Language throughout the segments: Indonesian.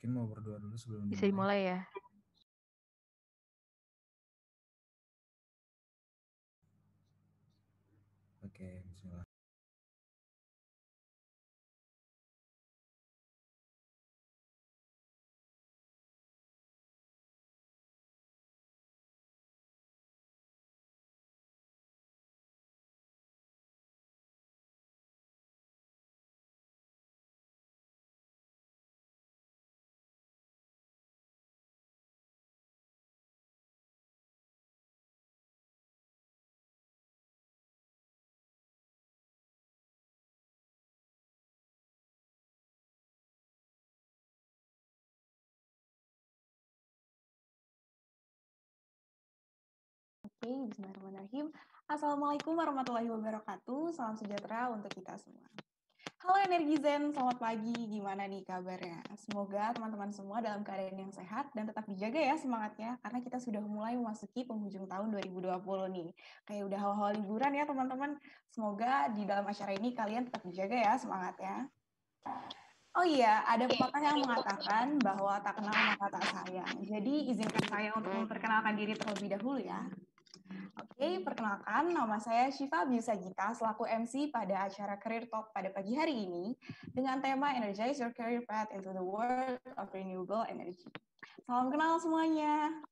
mungkin mau berdoa dulu sebelum bisa dimulai ya Oke, bismillahirrahmanirrahim. Assalamualaikum warahmatullahi wabarakatuh. Salam sejahtera untuk kita semua. Halo Energi Zen, selamat pagi. Gimana nih kabarnya? Semoga teman-teman semua dalam keadaan yang sehat dan tetap dijaga ya semangatnya, karena kita sudah mulai memasuki penghujung tahun 2020 nih. Kayak udah hawa-hawa liburan ya teman-teman. Semoga di dalam acara ini kalian tetap dijaga ya semangatnya. Oh iya, ada pepatah yang mengatakan bahwa tak kenal maka tak sayang. Jadi izinkan saya untuk memperkenalkan diri terlebih dahulu ya. Oke, perkenalkan nama saya Syifa Biusagita selaku MC pada acara Career Talk pada pagi hari ini dengan tema Energize Your Career Path into the World of Renewable Energy. Salam kenal semuanya.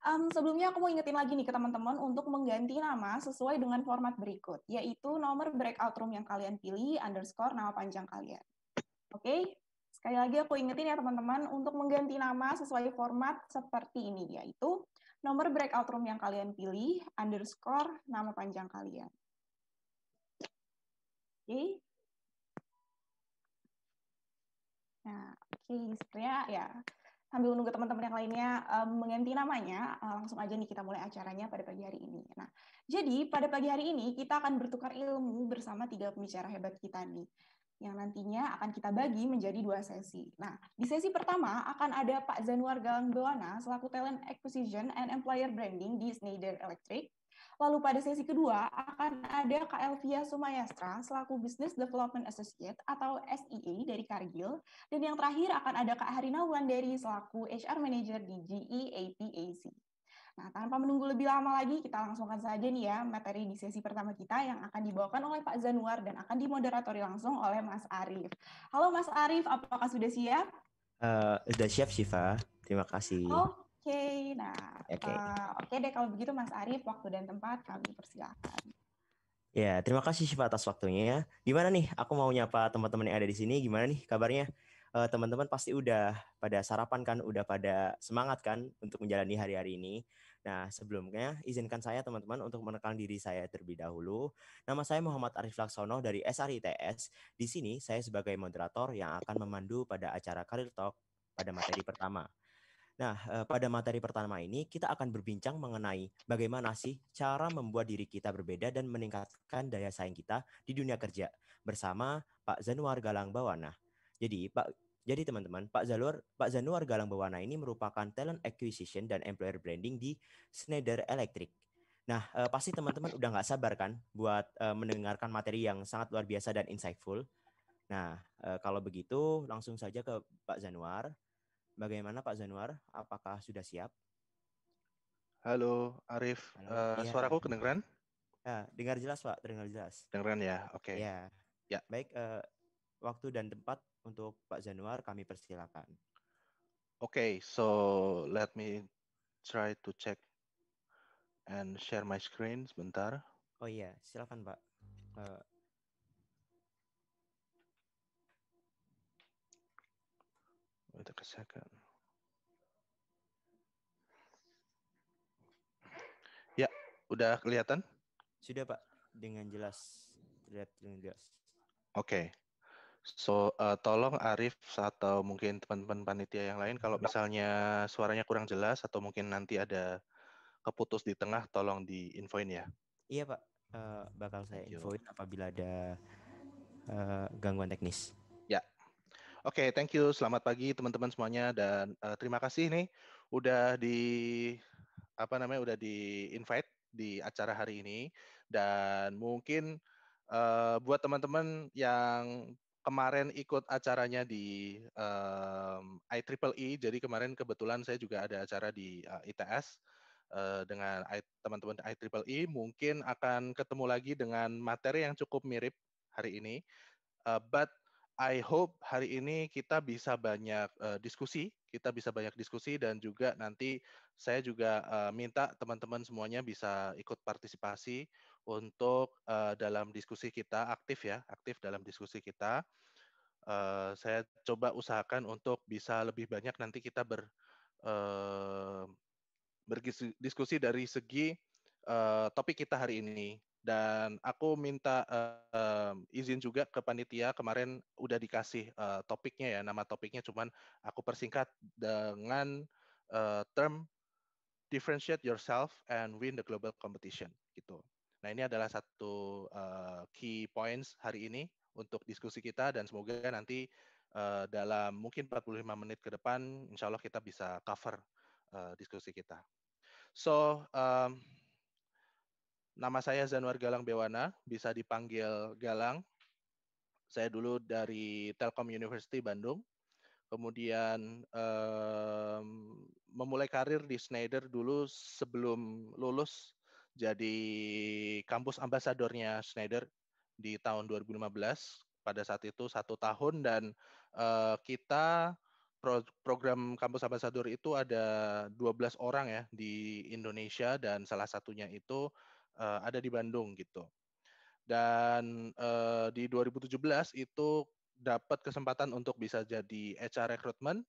Um, sebelumnya aku mau ingetin lagi nih ke teman-teman untuk mengganti nama sesuai dengan format berikut, yaitu nomor breakout room yang kalian pilih, underscore nama panjang kalian. Oke, sekali lagi aku ingetin ya teman-teman untuk mengganti nama sesuai format seperti ini, yaitu nomor breakout room yang kalian pilih, underscore nama panjang kalian. Oke. Okay. Nah, oke, okay, sebenarnya ya sambil menunggu teman-teman yang lainnya um, mengganti namanya, uh, langsung aja nih kita mulai acaranya pada pagi hari ini. Nah, jadi pada pagi hari ini kita akan bertukar ilmu bersama tiga pembicara hebat kita nih yang nantinya akan kita bagi menjadi dua sesi. Nah, di sesi pertama akan ada Pak Galang Galangdoana selaku Talent Acquisition and Employer Branding di Schneider Electric. Lalu pada sesi kedua akan ada Kak Elvia Sumayastra selaku Business Development Associate atau SEA dari Kargil. Dan yang terakhir akan ada Kak Harina Wulandari selaku HR Manager di GE Nah, tanpa menunggu lebih lama lagi, kita langsungkan saja nih ya materi di sesi pertama kita yang akan dibawakan oleh Pak Zanuar dan akan dimoderatori langsung oleh Mas Arief. Halo Mas Arief, apakah sudah siap? Uh, sudah siap, Siva. Terima kasih. Oke, okay, nah oke okay. uh, eh, okay deh kalau begitu Mas Arief, waktu dan tempat kami persilakan. Ya, terima kasih Siva atas waktunya. Ya. Gimana nih, aku mau nyapa teman-teman yang ada di sini, gimana nih kabarnya? teman eh, teman-teman pasti udah pada sarapan kan, udah pada semangat kan untuk menjalani hari-hari ini. Nah, sebelumnya izinkan saya teman-teman untuk menekan diri saya terlebih dahulu. Nama saya Muhammad Arif Laksono dari SRITS. Di sini saya sebagai moderator yang akan memandu pada acara Career Talk pada materi pertama. Nah, eh, pada materi pertama ini kita akan berbincang mengenai bagaimana sih cara membuat diri kita berbeda dan meningkatkan daya saing kita di dunia kerja bersama Pak Zanwar Galang Bawana. Jadi, Pak jadi teman-teman, Pak Zanuar Pak Zanuar Galang Bawana ini merupakan talent acquisition dan employer branding di Schneider Electric. Nah, eh, pasti teman-teman udah nggak sabar kan buat eh, mendengarkan materi yang sangat luar biasa dan insightful. Nah, eh, kalau begitu langsung saja ke Pak Zanuar. Bagaimana Pak Zanuar? Apakah sudah siap? Halo, Arif. Halo, uh, ya. Suaraku kedengeran? Ya, dengar jelas Pak, dengar jelas. Dengeran ya, oke. Okay. Ya. ya. Baik, uh, waktu dan tempat untuk Pak Januar kami persilakan. Okay, so let me try to check and share my screen sebentar. Oh iya, silakan Pak. Uh, Wait a second. Ya, udah kelihatan? Sudah Pak, dengan jelas. Terlihat dengan jelas. Oke. Okay. So uh, tolong Arif atau mungkin teman-teman panitia yang lain kalau misalnya suaranya kurang jelas atau mungkin nanti ada keputus di tengah tolong diinfoin ya. Iya Pak, uh, bakal saya infoin apabila ada uh, gangguan teknis. Ya. Oke, okay, thank you. Selamat pagi teman-teman semuanya dan uh, terima kasih nih udah di apa namanya udah di invite di acara hari ini dan mungkin uh, buat teman-teman yang kemarin ikut acaranya di um, IEEE. E, jadi kemarin kebetulan saya juga ada acara di uh, ITS uh, dengan teman-teman IEEE. E. Mungkin akan ketemu lagi dengan materi yang cukup mirip hari ini. Uh, but I hope hari ini kita bisa banyak uh, diskusi, kita bisa banyak diskusi dan juga nanti saya juga uh, minta teman-teman semuanya bisa ikut partisipasi untuk uh, dalam diskusi kita aktif ya, aktif dalam diskusi kita. Uh, saya coba usahakan untuk bisa lebih banyak nanti kita ber uh, eh, berdiskusi dari segi uh, topik kita hari ini. Dan aku minta uh, uh, izin juga ke panitia kemarin udah dikasih uh, topiknya ya, nama topiknya cuman aku persingkat dengan uh, term differentiate yourself and win the global competition gitu. Nah ini adalah satu uh, key points hari ini untuk diskusi kita dan semoga nanti uh, dalam mungkin 45 menit ke depan insya Allah kita bisa cover uh, diskusi kita. So um, nama saya Zanwar Galang Bewana, bisa dipanggil Galang. Saya dulu dari Telkom University Bandung kemudian um, memulai karir di Schneider dulu sebelum lulus jadi kampus ambasadornya Schneider di tahun 2015. Pada saat itu satu tahun dan uh, kita pro program kampus ambasador itu ada 12 orang ya di Indonesia dan salah satunya itu uh, ada di Bandung gitu. Dan uh, di 2017 itu dapat kesempatan untuk bisa jadi HR recruitment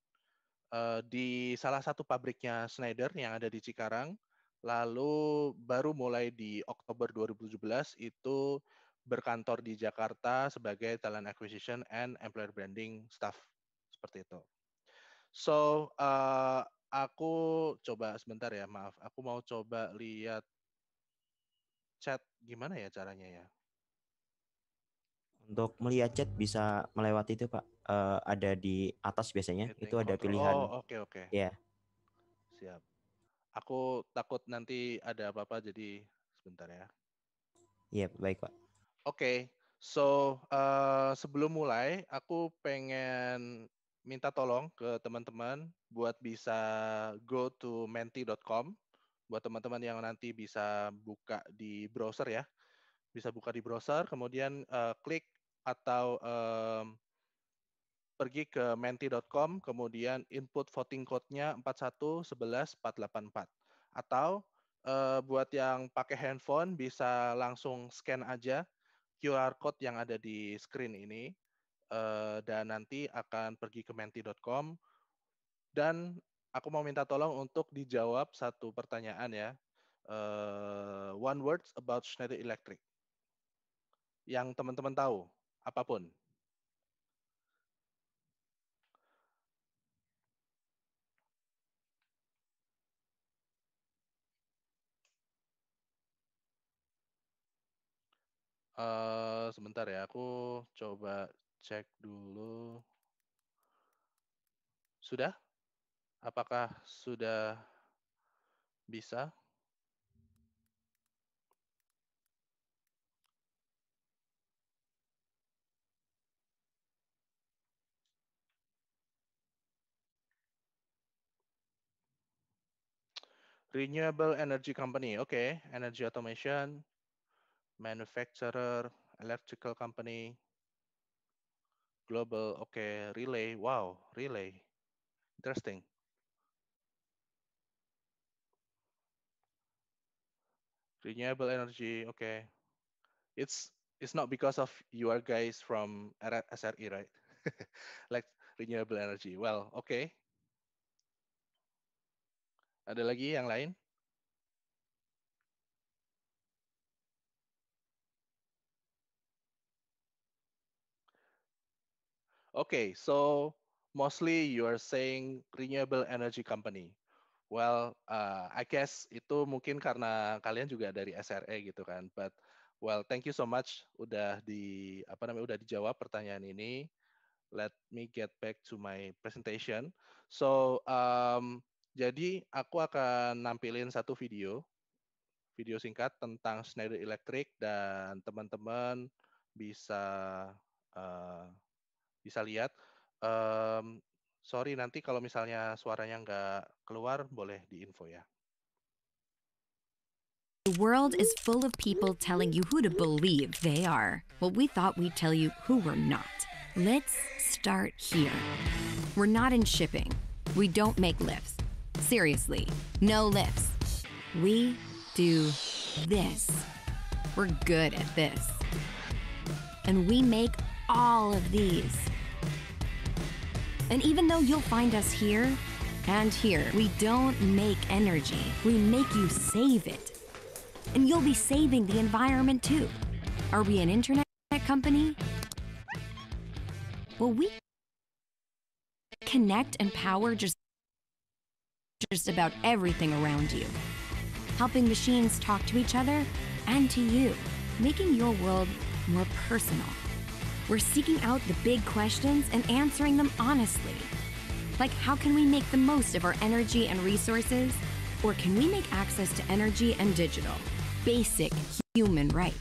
uh, di salah satu pabriknya Schneider yang ada di Cikarang Lalu baru mulai di Oktober 2017 itu berkantor di Jakarta sebagai talent acquisition and employer branding staff seperti itu. So uh, aku coba sebentar ya, maaf. Aku mau coba lihat chat gimana ya caranya ya. Untuk melihat chat bisa melewati itu Pak. Uh, ada di atas biasanya. Hitting itu ada control. pilihan. Oh oke okay, oke. Okay. Ya. Yeah. Siap. Aku takut nanti ada apa-apa jadi sebentar ya. Iya, yep, baik, Pak. Oke. Okay. So, uh, sebelum mulai, aku pengen minta tolong ke teman-teman buat bisa go to menti.com buat teman-teman yang nanti bisa buka di browser ya. Bisa buka di browser, kemudian uh, klik atau um, pergi ke menti.com, kemudian input voting code-nya 411484 Atau uh, buat yang pakai handphone bisa langsung scan aja QR code yang ada di screen ini uh, dan nanti akan pergi ke menti.com dan aku mau minta tolong untuk dijawab satu pertanyaan ya. Uh, one words about Schneider Electric. Yang teman-teman tahu apapun. Eh, sebentar ya, aku coba cek dulu. Sudah? Apakah sudah bisa? Renewable Energy Company, oke, okay. Energy Automation manufacturer, electrical company, global, okay, relay, wow, relay, interesting. Renewable energy, okay. It's it's not because of you are guys from SRE, right? like renewable energy. Well, okay. Ada lagi yang lain? Okay, so mostly you are saying renewable energy company. Well, uh, I guess itu mungkin karena kalian juga dari SRE gitu kan. But well, thank you so much udah di apa namanya udah dijawab pertanyaan ini. Let me get back to my presentation. So um, jadi aku akan nampilin satu video, video singkat tentang Schneider Electric dan teman-teman bisa uh, bisa lihat. Um, sorry nanti kalau misalnya suaranya nggak keluar boleh diinfo ya. The world is full of people telling you who to believe they are. Well, we thought we'd tell you who we're not. Let's start here. We're not in shipping. We don't make lifts. Seriously, no lifts. We do this. We're good at this. And we make all of these. And even though you'll find us here and here, we don't make energy. We make you save it. And you'll be saving the environment too. Are we an internet company? Well, we connect and power just, just about everything around you, helping machines talk to each other and to you, making your world more personal. We're seeking out the big questions and answering them honestly. Like, how can we make the most of our energy and resources? Or can we make access to energy and digital basic human rights?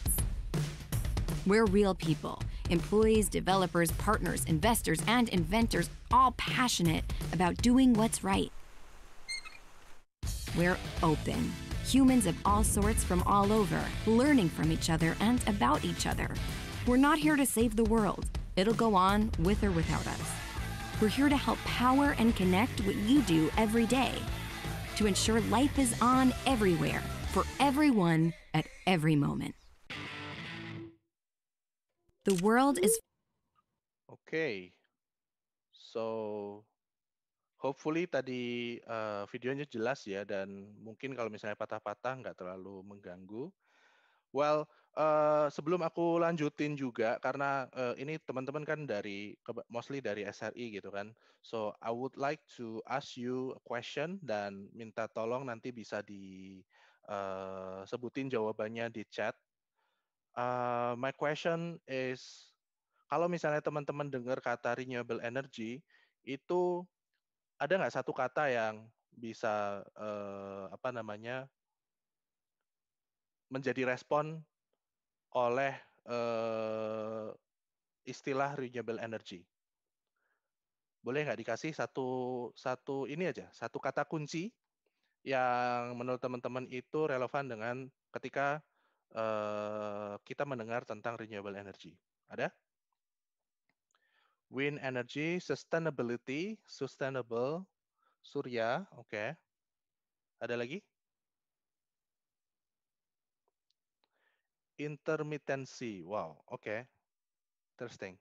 We're real people employees, developers, partners, investors, and inventors, all passionate about doing what's right. We're open. Humans of all sorts from all over, learning from each other and about each other. We're not here to save the world. It'll go on with or without us. We're here to help power and connect what you do every day to ensure life is on everywhere for everyone at every moment. The world is. Okay. So hopefully tadi uh, videonya jelas ya dan mungkin kalau misalnya patah-patah nggak terlalu mengganggu. Well, Eh, sebelum aku lanjutin juga karena uh, ini teman-teman kan dari mostly dari SRI gitu kan. So I would like to ask you a question dan minta tolong nanti bisa di uh, sebutin jawabannya di chat. Uh, my question is kalau misalnya teman-teman dengar kata renewable energy itu ada nggak satu kata yang bisa uh, apa namanya menjadi respon oleh uh, istilah renewable energy. Boleh nggak dikasih satu satu ini aja, satu kata kunci yang menurut teman-teman itu relevan dengan ketika uh, kita mendengar tentang renewable energy. Ada? Wind energy, sustainability, sustainable, surya, oke. Okay. Ada lagi? intermittency. Wow, oke. Okay. Interesting.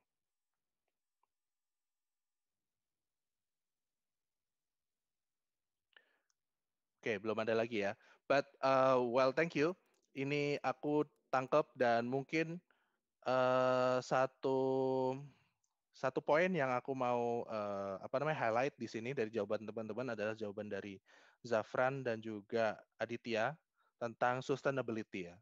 Oke, okay, belum ada lagi ya. But uh, well, thank you. Ini aku tangkap dan mungkin uh, satu satu poin yang aku mau uh, apa namanya highlight di sini dari jawaban teman-teman adalah jawaban dari Zafran dan juga Aditya tentang sustainability ya.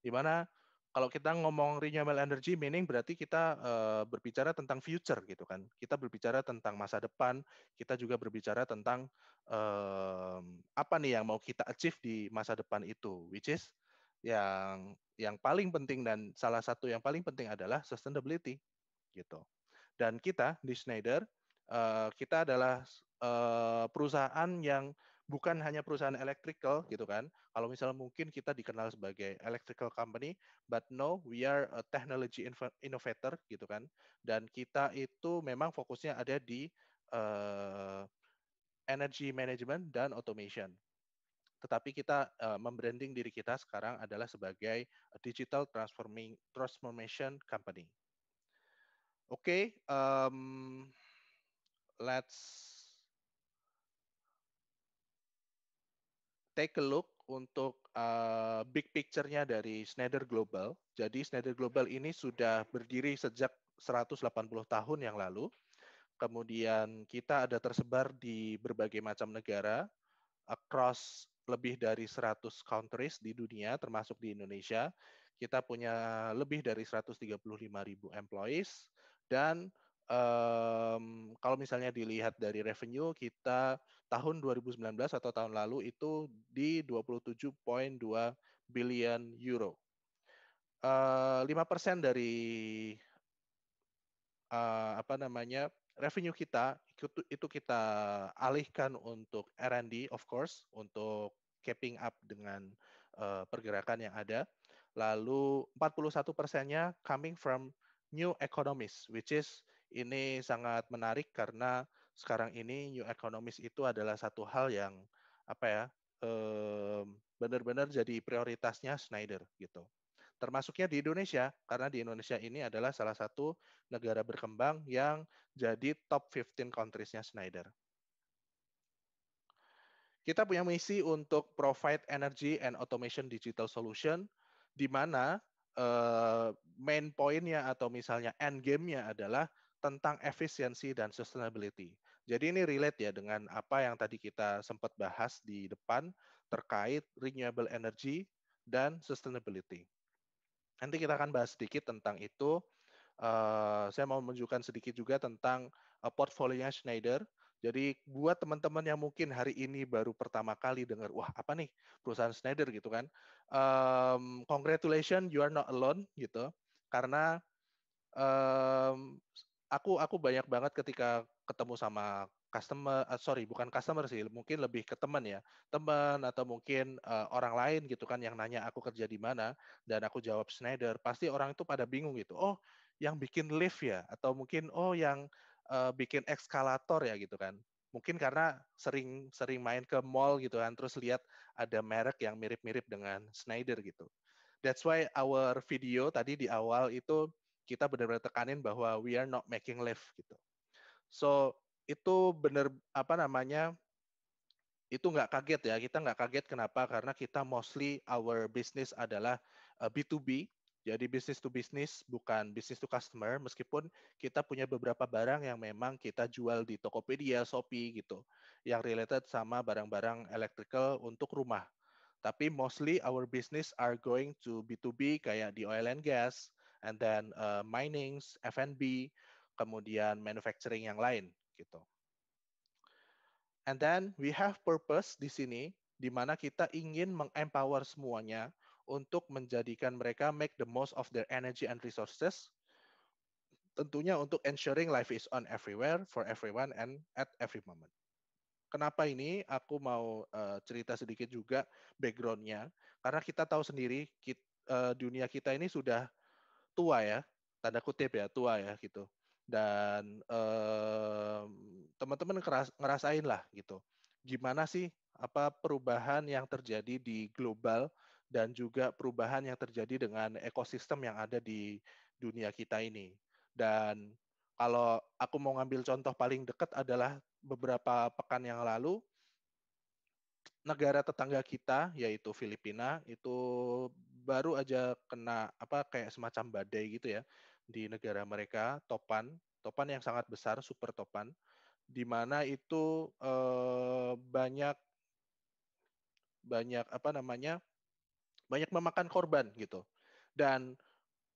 Di mana kalau kita ngomong renewable energy meaning berarti kita uh, berbicara tentang future gitu kan. Kita berbicara tentang masa depan, kita juga berbicara tentang uh, apa nih yang mau kita achieve di masa depan itu, which is yang yang paling penting dan salah satu yang paling penting adalah sustainability gitu. Dan kita di Schneider uh, kita adalah uh, perusahaan yang bukan hanya perusahaan electrical gitu kan. Kalau misalnya mungkin kita dikenal sebagai electrical company, but no, we are a technology innovator gitu kan. Dan kita itu memang fokusnya ada di uh, energy management dan automation. Tetapi kita uh, membranding diri kita sekarang adalah sebagai digital transforming transformation company. Oke, okay, um, let's take a look untuk uh, big picture-nya dari Schneider Global. Jadi Schneider Global ini sudah berdiri sejak 180 tahun yang lalu. Kemudian kita ada tersebar di berbagai macam negara across lebih dari 100 countries di dunia termasuk di Indonesia. Kita punya lebih dari 135 ribu employees dan um, kalau misalnya dilihat dari revenue kita tahun 2019 atau tahun lalu itu di 27.2 billion euro. Uh, eh, 5% dari uh, apa namanya revenue kita itu, kita alihkan untuk R&D of course untuk keeping up dengan uh, pergerakan yang ada. Lalu 41 persennya coming from new economies, which is ini sangat menarik karena sekarang ini new economics itu adalah satu hal yang apa ya benar-benar jadi prioritasnya Schneider gitu. Termasuknya di Indonesia karena di Indonesia ini adalah salah satu negara berkembang yang jadi top 15 countriesnya Schneider. Kita punya misi untuk provide energy and automation digital solution di mana uh, main pointnya atau misalnya end game-nya adalah tentang efisiensi dan sustainability. Jadi ini relate ya dengan apa yang tadi kita sempat bahas di depan terkait renewable energy dan sustainability. Nanti kita akan bahas sedikit tentang itu. Eh, saya mau menunjukkan sedikit juga tentang eh, portfolio Schneider. Jadi buat teman-teman yang mungkin hari ini baru pertama kali dengar, wah apa nih perusahaan Schneider gitu kan? Um, congratulations, you are not alone gitu. Karena um, aku aku banyak banget ketika ketemu sama customer uh, sorry bukan customer sih mungkin lebih ke teman ya teman atau mungkin uh, orang lain gitu kan yang nanya aku kerja di mana dan aku jawab Schneider pasti orang itu pada bingung gitu oh yang bikin lift ya atau mungkin oh yang uh, bikin eskalator ya gitu kan mungkin karena sering sering main ke mall gitu kan terus lihat ada merek yang mirip-mirip dengan Schneider gitu. That's why our video tadi di awal itu kita benar-benar tekanin bahwa we are not making left gitu. So itu benar apa namanya itu nggak kaget ya kita nggak kaget kenapa karena kita mostly our business adalah B2B eh, jadi business to business bukan business to customer meskipun kita punya beberapa barang yang memang kita jual di Tokopedia, Shopee gitu yang related sama barang-barang electrical untuk rumah. Tapi mostly our business are going to B2B kayak di oil and gas, and then uh, mining, F&B, kemudian manufacturing yang lain gitu. And then we have purpose di sini di mana kita ingin mengempower semuanya untuk menjadikan mereka make the most of their energy and resources tentunya untuk ensuring life is on everywhere for everyone and at every moment. Kenapa ini? Aku mau uh, cerita sedikit juga backgroundnya karena kita tahu sendiri kita, uh, dunia kita ini sudah tua ya, tanda kutip ya tua ya gitu. Dan teman mmm, teman-teman ngerasain lah gitu, gimana sih apa perubahan yang terjadi di global dan juga perubahan yang terjadi dengan ekosistem yang ada di dunia kita ini. Dan kalau aku mau ngambil contoh paling dekat adalah beberapa pekan yang lalu negara tetangga kita yaitu Filipina itu baru aja kena apa kayak semacam badai gitu ya di negara mereka topan topan yang sangat besar super topan di mana itu eh, banyak banyak apa namanya banyak memakan korban gitu dan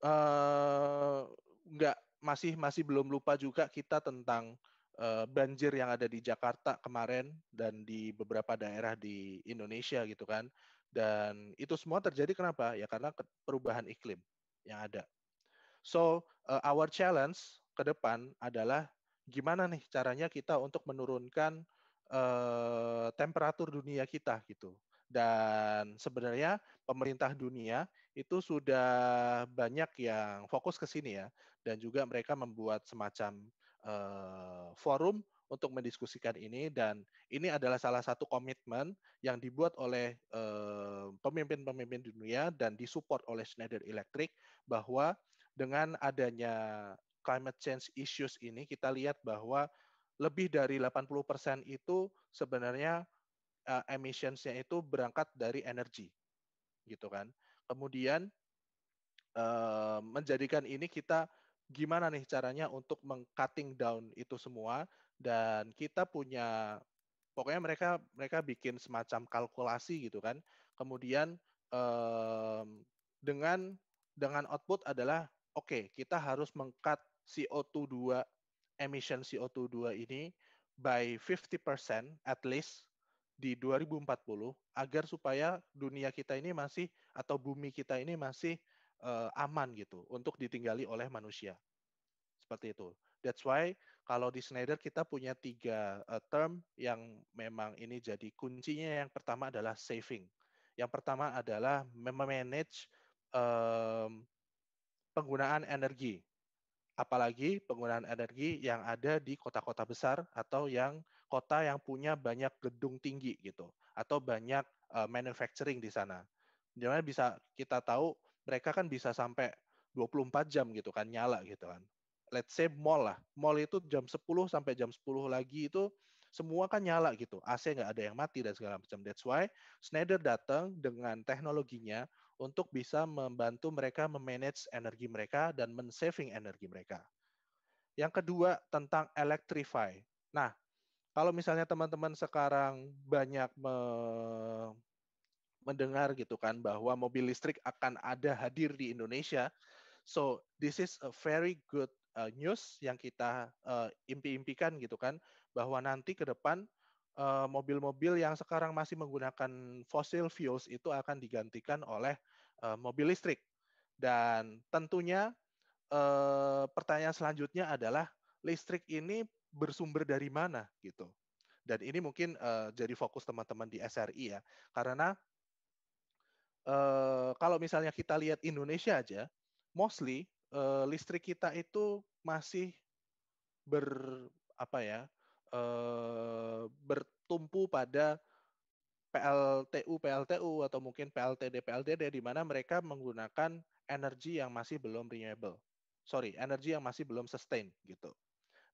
eh, nggak masih masih belum lupa juga kita tentang eh, banjir yang ada di Jakarta kemarin dan di beberapa daerah di Indonesia gitu kan dan itu semua terjadi kenapa? Ya karena perubahan iklim yang ada. So, uh, our challenge ke depan adalah gimana nih caranya kita untuk menurunkan uh, temperatur dunia kita gitu. Dan sebenarnya pemerintah dunia itu sudah banyak yang fokus ke sini ya, dan juga mereka membuat semacam uh, forum untuk mendiskusikan ini dan ini adalah salah satu komitmen yang dibuat oleh eh, pemimpin-pemimpin eh, dunia dan disupport oleh Schneider Electric bahwa dengan adanya climate change issues ini kita lihat bahwa lebih dari 80% itu sebenarnya uh, eh, emissions-nya itu berangkat dari energi gitu kan. Kemudian uh, menjadikan ini kita gimana nih caranya untuk meng-cutting down itu semua dan kita punya pokoknya mereka mereka bikin semacam kalkulasi gitu kan kemudian um, dengan dengan output adalah oke okay, kita harus mengkat CO2 emission CO2 ini by 50% at least di 2040 agar supaya dunia kita ini masih atau bumi kita ini masih uh, aman gitu untuk ditinggali oleh manusia. Seperti itu. That's why kalau di Schneider kita punya tiga uh, term yang memang ini jadi kuncinya. Yang pertama adalah saving. Yang pertama adalah memanage um, penggunaan energi. Apalagi penggunaan energi yang ada di kota-kota besar atau yang kota yang punya banyak gedung tinggi gitu atau banyak uh, manufacturing di sana. Dimana bisa kita tahu mereka kan bisa sampai 24 jam gitu kan nyala gitu kan let's say mall lah. Mall itu jam 10 sampai jam 10 lagi itu semua kan nyala gitu. AC nggak ada yang mati dan segala macam. That's why Schneider datang dengan teknologinya untuk bisa membantu mereka memanage energi mereka dan men-saving energi mereka. Yang kedua tentang electrify. Nah, kalau misalnya teman-teman sekarang banyak me mendengar gitu kan bahwa mobil listrik akan ada hadir di Indonesia. So, this is a very good uh, news yang kita uh, impi-impikan gitu kan bahwa nanti ke depan mobil eh, mobil-mobil yang sekarang masih menggunakan fosil fuels itu akan digantikan oleh uh, mobil listrik dan tentunya uh, pertanyaan selanjutnya adalah listrik ini bersumber dari mana gitu dan ini mungkin uh, jadi fokus teman-teman di SRI ya karena uh, kalau misalnya kita lihat Indonesia aja mostly uh, listrik kita itu masih ber apa ya uh, bertumpu pada PLTU PLTU atau mungkin PLTD PLTD di mana mereka menggunakan energi yang masih belum renewable sorry energi yang masih belum sustain gitu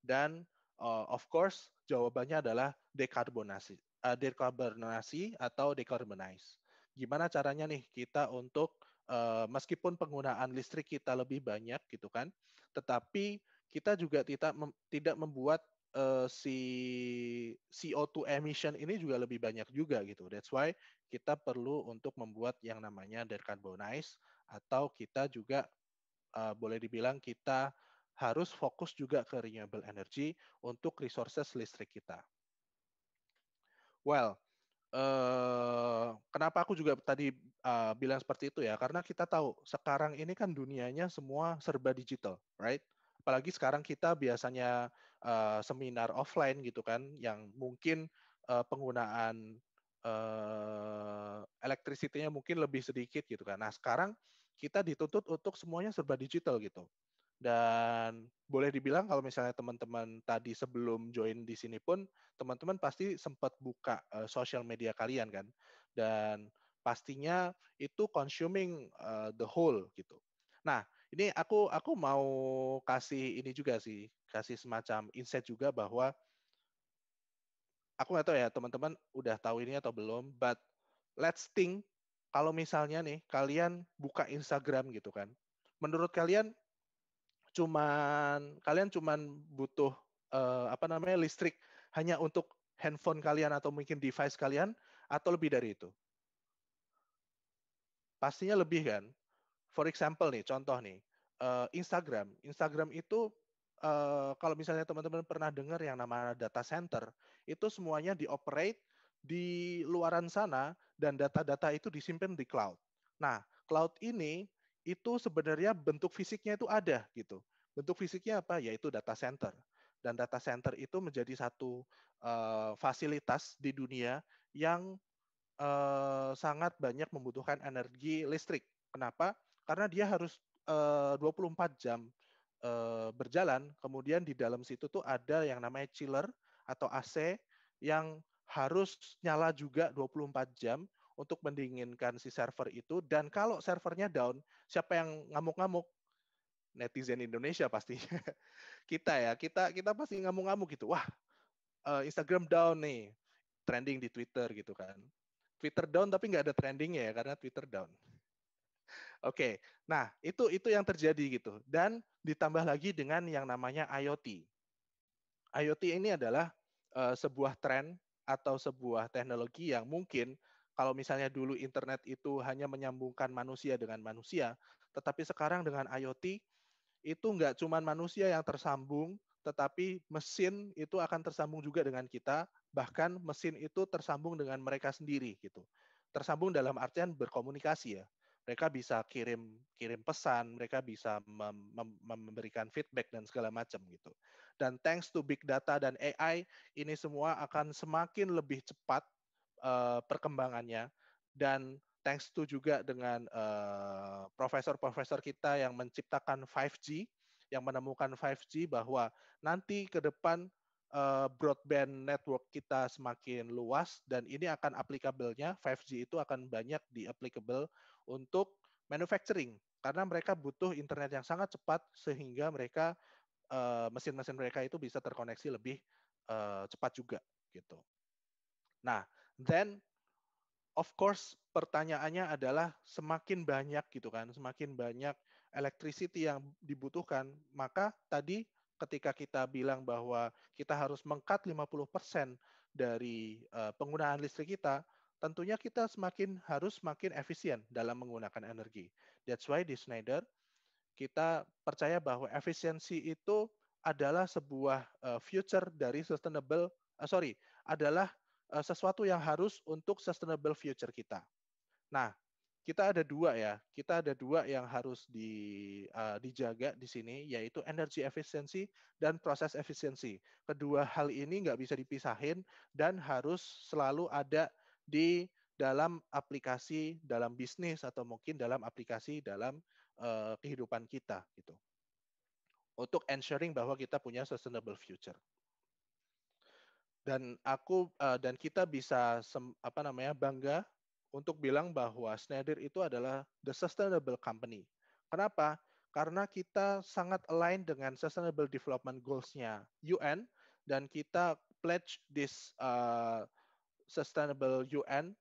dan uh, of course jawabannya adalah dekarbonasi uh, dekarbonasi atau decarbonize gimana caranya nih kita untuk Eh, meskipun penggunaan listrik kita lebih banyak gitu kan, tetapi kita juga tidak tidak membuat eh, si CO2 emission ini juga lebih banyak juga gitu. That's why kita perlu untuk membuat yang namanya decarbonize atau kita juga eh, boleh dibilang kita harus fokus juga ke renewable energy untuk resources listrik kita. Well, Eh, kenapa aku juga tadi uh, bilang seperti itu ya? Karena kita tahu sekarang ini kan dunianya semua serba digital, right? Apalagi sekarang kita biasanya uh, seminar offline gitu kan, yang mungkin uh, penggunaan uh, elektrisitinya mungkin lebih sedikit gitu kan. Nah sekarang kita dituntut untuk semuanya serba digital gitu. Dan boleh dibilang kalau misalnya teman-teman tadi sebelum join di sini pun teman-teman pasti sempat buka uh, social media kalian kan. Dan pastinya itu consuming uh, the whole gitu. Nah, ini aku aku mau kasih ini juga sih, kasih semacam insight juga bahwa aku nggak tahu ya teman-teman udah tahu ini atau belum, but let's think kalau misalnya nih kalian buka Instagram gitu kan. Menurut kalian cuman kalian cuman butuh uh, apa namanya listrik hanya untuk handphone kalian atau mungkin device kalian atau lebih dari itu. Pastinya lebih kan. For example nih, contoh nih, uh, Instagram. Instagram itu uh, kalau misalnya teman-teman pernah dengar yang nama data center, itu semuanya dioperate di luaran sana dan data-data itu disimpan di cloud. Nah, cloud ini itu sebenarnya bentuk fisiknya itu ada gitu. Bentuk fisiknya apa? Yaitu data center. Dan data center itu menjadi satu uh, fasilitas di dunia yang uh, sangat banyak membutuhkan energi listrik. Kenapa? Karena dia harus eh, uh, 24 jam uh, berjalan. Kemudian di dalam situ tuh ada yang namanya chiller atau AC yang harus nyala juga 24 jam untuk mendinginkan si server itu dan kalau servernya down, siapa yang ngamuk-ngamuk? Netizen Indonesia pastinya kita ya, kita kita pasti ngamuk-ngamuk gitu. Wah, eh, Instagram down nih, trending di Twitter gitu kan. Twitter down tapi nggak ada trending ya karena Twitter down. Oke, nah itu itu yang terjadi gitu dan ditambah lagi dengan yang namanya IoT. IoT ini adalah eh, sebuah tren atau sebuah teknologi yang mungkin kalau misalnya dulu internet itu hanya menyambungkan manusia dengan manusia, tetapi sekarang dengan IoT itu nggak cuma manusia yang tersambung, tetapi mesin itu akan tersambung juga dengan kita, bahkan mesin itu tersambung dengan mereka sendiri gitu. Tersambung dalam artian berkomunikasi ya. Mereka bisa kirim kirim pesan, mereka bisa mem mem memberikan feedback dan segala macam gitu. Dan thanks to big data dan AI, ini semua akan semakin lebih cepat uh, perkembangannya dan thanks to juga dengan eh, profesor-profesor uh, kita yang menciptakan 5G yang menemukan 5G bahwa nanti ke depan uh, broadband network kita semakin luas dan ini akan aplikabelnya 5G itu akan banyak di applicable untuk manufacturing karena mereka butuh internet yang sangat cepat sehingga mereka mesin-mesin uh, mereka itu bisa terkoneksi lebih uh, cepat juga gitu. Nah, then of course pertanyaannya adalah semakin banyak gitu kan, semakin banyak electricity yang dibutuhkan, maka tadi ketika kita bilang bahwa kita harus mengkat 50% dari uh, penggunaan listrik kita, tentunya kita semakin harus semakin efisien dalam menggunakan energi. That's why di Schneider kita percaya bahwa efisiensi itu adalah sebuah uh, future dari sustainable uh, sorry, adalah Eh, sesuatu yang harus untuk sustainable future kita. Nah, kita ada dua ya, kita ada dua yang harus di, uh, dijaga di sini, yaitu energy efisiensi dan proses efisiensi. Kedua hal ini nggak bisa dipisahin dan harus selalu ada di dalam aplikasi dalam bisnis atau mungkin dalam aplikasi dalam uh, kehidupan kita gitu untuk ensuring bahwa kita punya sustainable future dan aku uh, dan kita bisa sem, apa namanya bangga untuk bilang bahwa Schneider itu adalah the sustainable company. Kenapa? Karena kita sangat align dengan sustainable development goals-nya UN dan kita pledge this uh, sustainable UN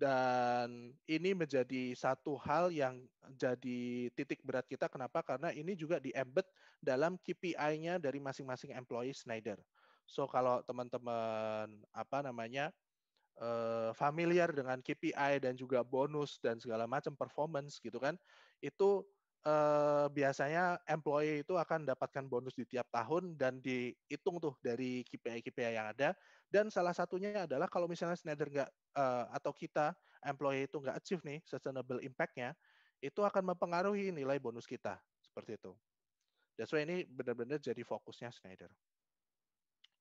dan ini menjadi satu hal yang jadi titik berat kita kenapa karena ini juga di embed dalam KPI-nya dari masing-masing employee Schneider. So kalau teman-teman apa namanya eh, familiar dengan KPI dan juga bonus dan segala macam performance gitu kan, itu eh, biasanya employee itu akan dapatkan bonus di tiap tahun dan dihitung tuh dari KPI-KPI yang ada. Dan salah satunya adalah kalau misalnya Schneider nggak eh, atau kita employee itu nggak achieve nih sustainable impact-nya, itu akan mempengaruhi nilai bonus kita seperti itu. That's ini benar-benar jadi fokusnya Schneider.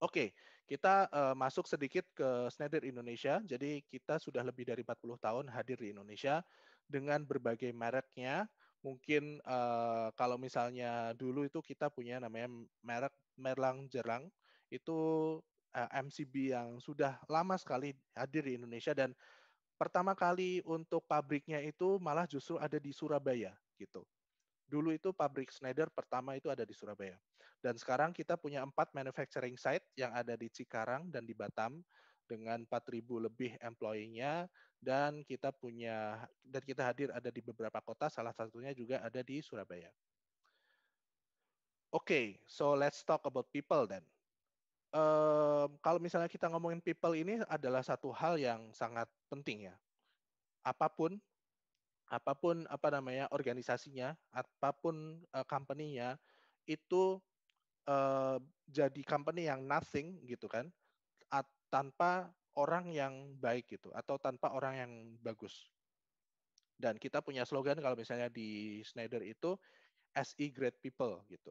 Oke, kita uh, masuk sedikit ke Schneider Indonesia. Jadi kita sudah lebih dari 40 tahun hadir di Indonesia dengan berbagai mereknya. Mungkin uh, kalau misalnya dulu itu kita punya namanya merek Merlang Jerang itu uh, eh, MCB yang sudah lama sekali hadir di Indonesia dan pertama kali untuk pabriknya itu malah justru ada di Surabaya gitu. Dulu itu pabrik Schneider pertama itu ada di Surabaya. Dan sekarang kita punya empat manufacturing site yang ada di Cikarang dan di Batam dengan 4.000 lebih employee-nya dan kita punya dan kita hadir ada di beberapa kota salah satunya juga ada di Surabaya. Oke, okay, so let's talk about people then. Um, kalau misalnya kita ngomongin people ini adalah satu hal yang sangat penting ya. Apapun apapun apa namanya organisasinya, apapun uh, company-nya itu uh, jadi company yang nothing gitu kan, at, tanpa orang yang baik gitu atau tanpa orang yang bagus. Dan kita punya slogan kalau misalnya di Schneider itu SE Great People gitu.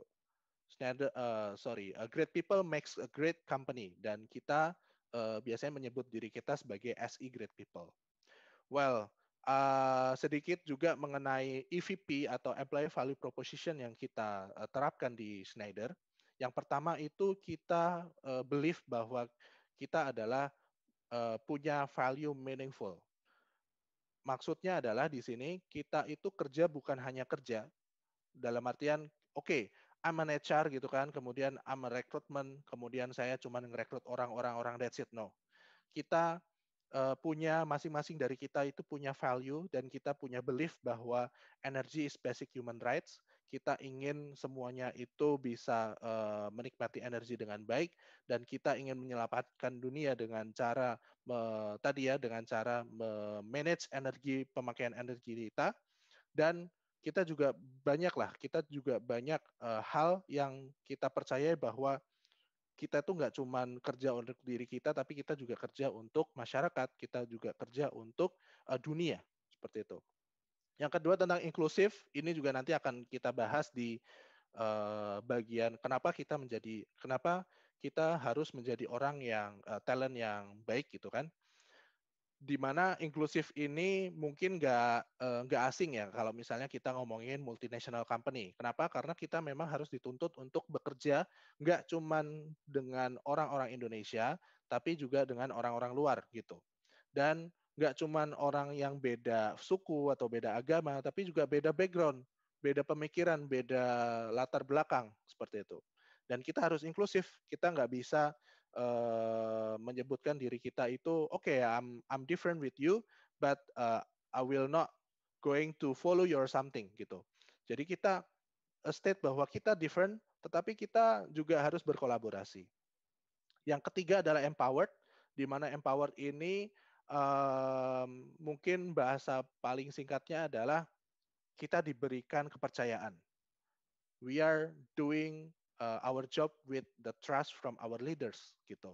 Schneider, uh, sorry, a Great People makes a great company dan kita uh, biasanya menyebut diri kita sebagai SE Great People. Well, uh, sedikit juga mengenai EVP atau Employee Value Proposition yang kita uh, terapkan di Schneider. Yang pertama itu kita uh, believe bahwa kita adalah uh, punya value meaningful. Maksudnya adalah di sini kita itu kerja bukan hanya kerja dalam artian oke okay, I'm an HR gitu kan, kemudian I'm a recruitment, kemudian saya cuma ngerekrut orang-orang orang that's it no. Kita uh, punya masing-masing dari kita itu punya value dan kita punya belief bahwa energi is basic human rights. Kita ingin semuanya itu bisa uh, menikmati energi dengan baik dan kita ingin menyelamatkan dunia dengan cara uh, tadi ya dengan cara manage energi pemakaian energi kita dan kita juga banyak lah kita juga banyak uh, hal yang kita percaya bahwa kita tuh nggak cuma kerja untuk diri kita, tapi kita juga kerja untuk masyarakat, kita juga kerja untuk uh, dunia seperti itu. Yang kedua tentang inklusif, ini juga nanti akan kita bahas di uh, bagian kenapa kita menjadi, kenapa kita harus menjadi orang yang uh, talent yang baik gitu kan di mana inklusif ini mungkin nggak eh, nggak asing ya kalau misalnya kita ngomongin multinational company. Kenapa? Karena kita memang harus dituntut untuk bekerja nggak cuman dengan orang-orang Indonesia, tapi juga dengan orang-orang luar gitu. Dan nggak cuman orang yang beda suku atau beda agama, tapi juga beda background, beda pemikiran, beda latar belakang seperti itu. Dan kita harus inklusif. Kita nggak bisa uh, menyebutkan diri kita itu oke okay, I'm I'm different with you but uh, I will not going to follow your something gitu. Jadi kita state bahwa kita different tetapi kita juga harus berkolaborasi. Yang ketiga adalah empowered di mana empowered ini um, mungkin bahasa paling singkatnya adalah kita diberikan kepercayaan. We are doing uh, our job with the trust from our leaders gitu.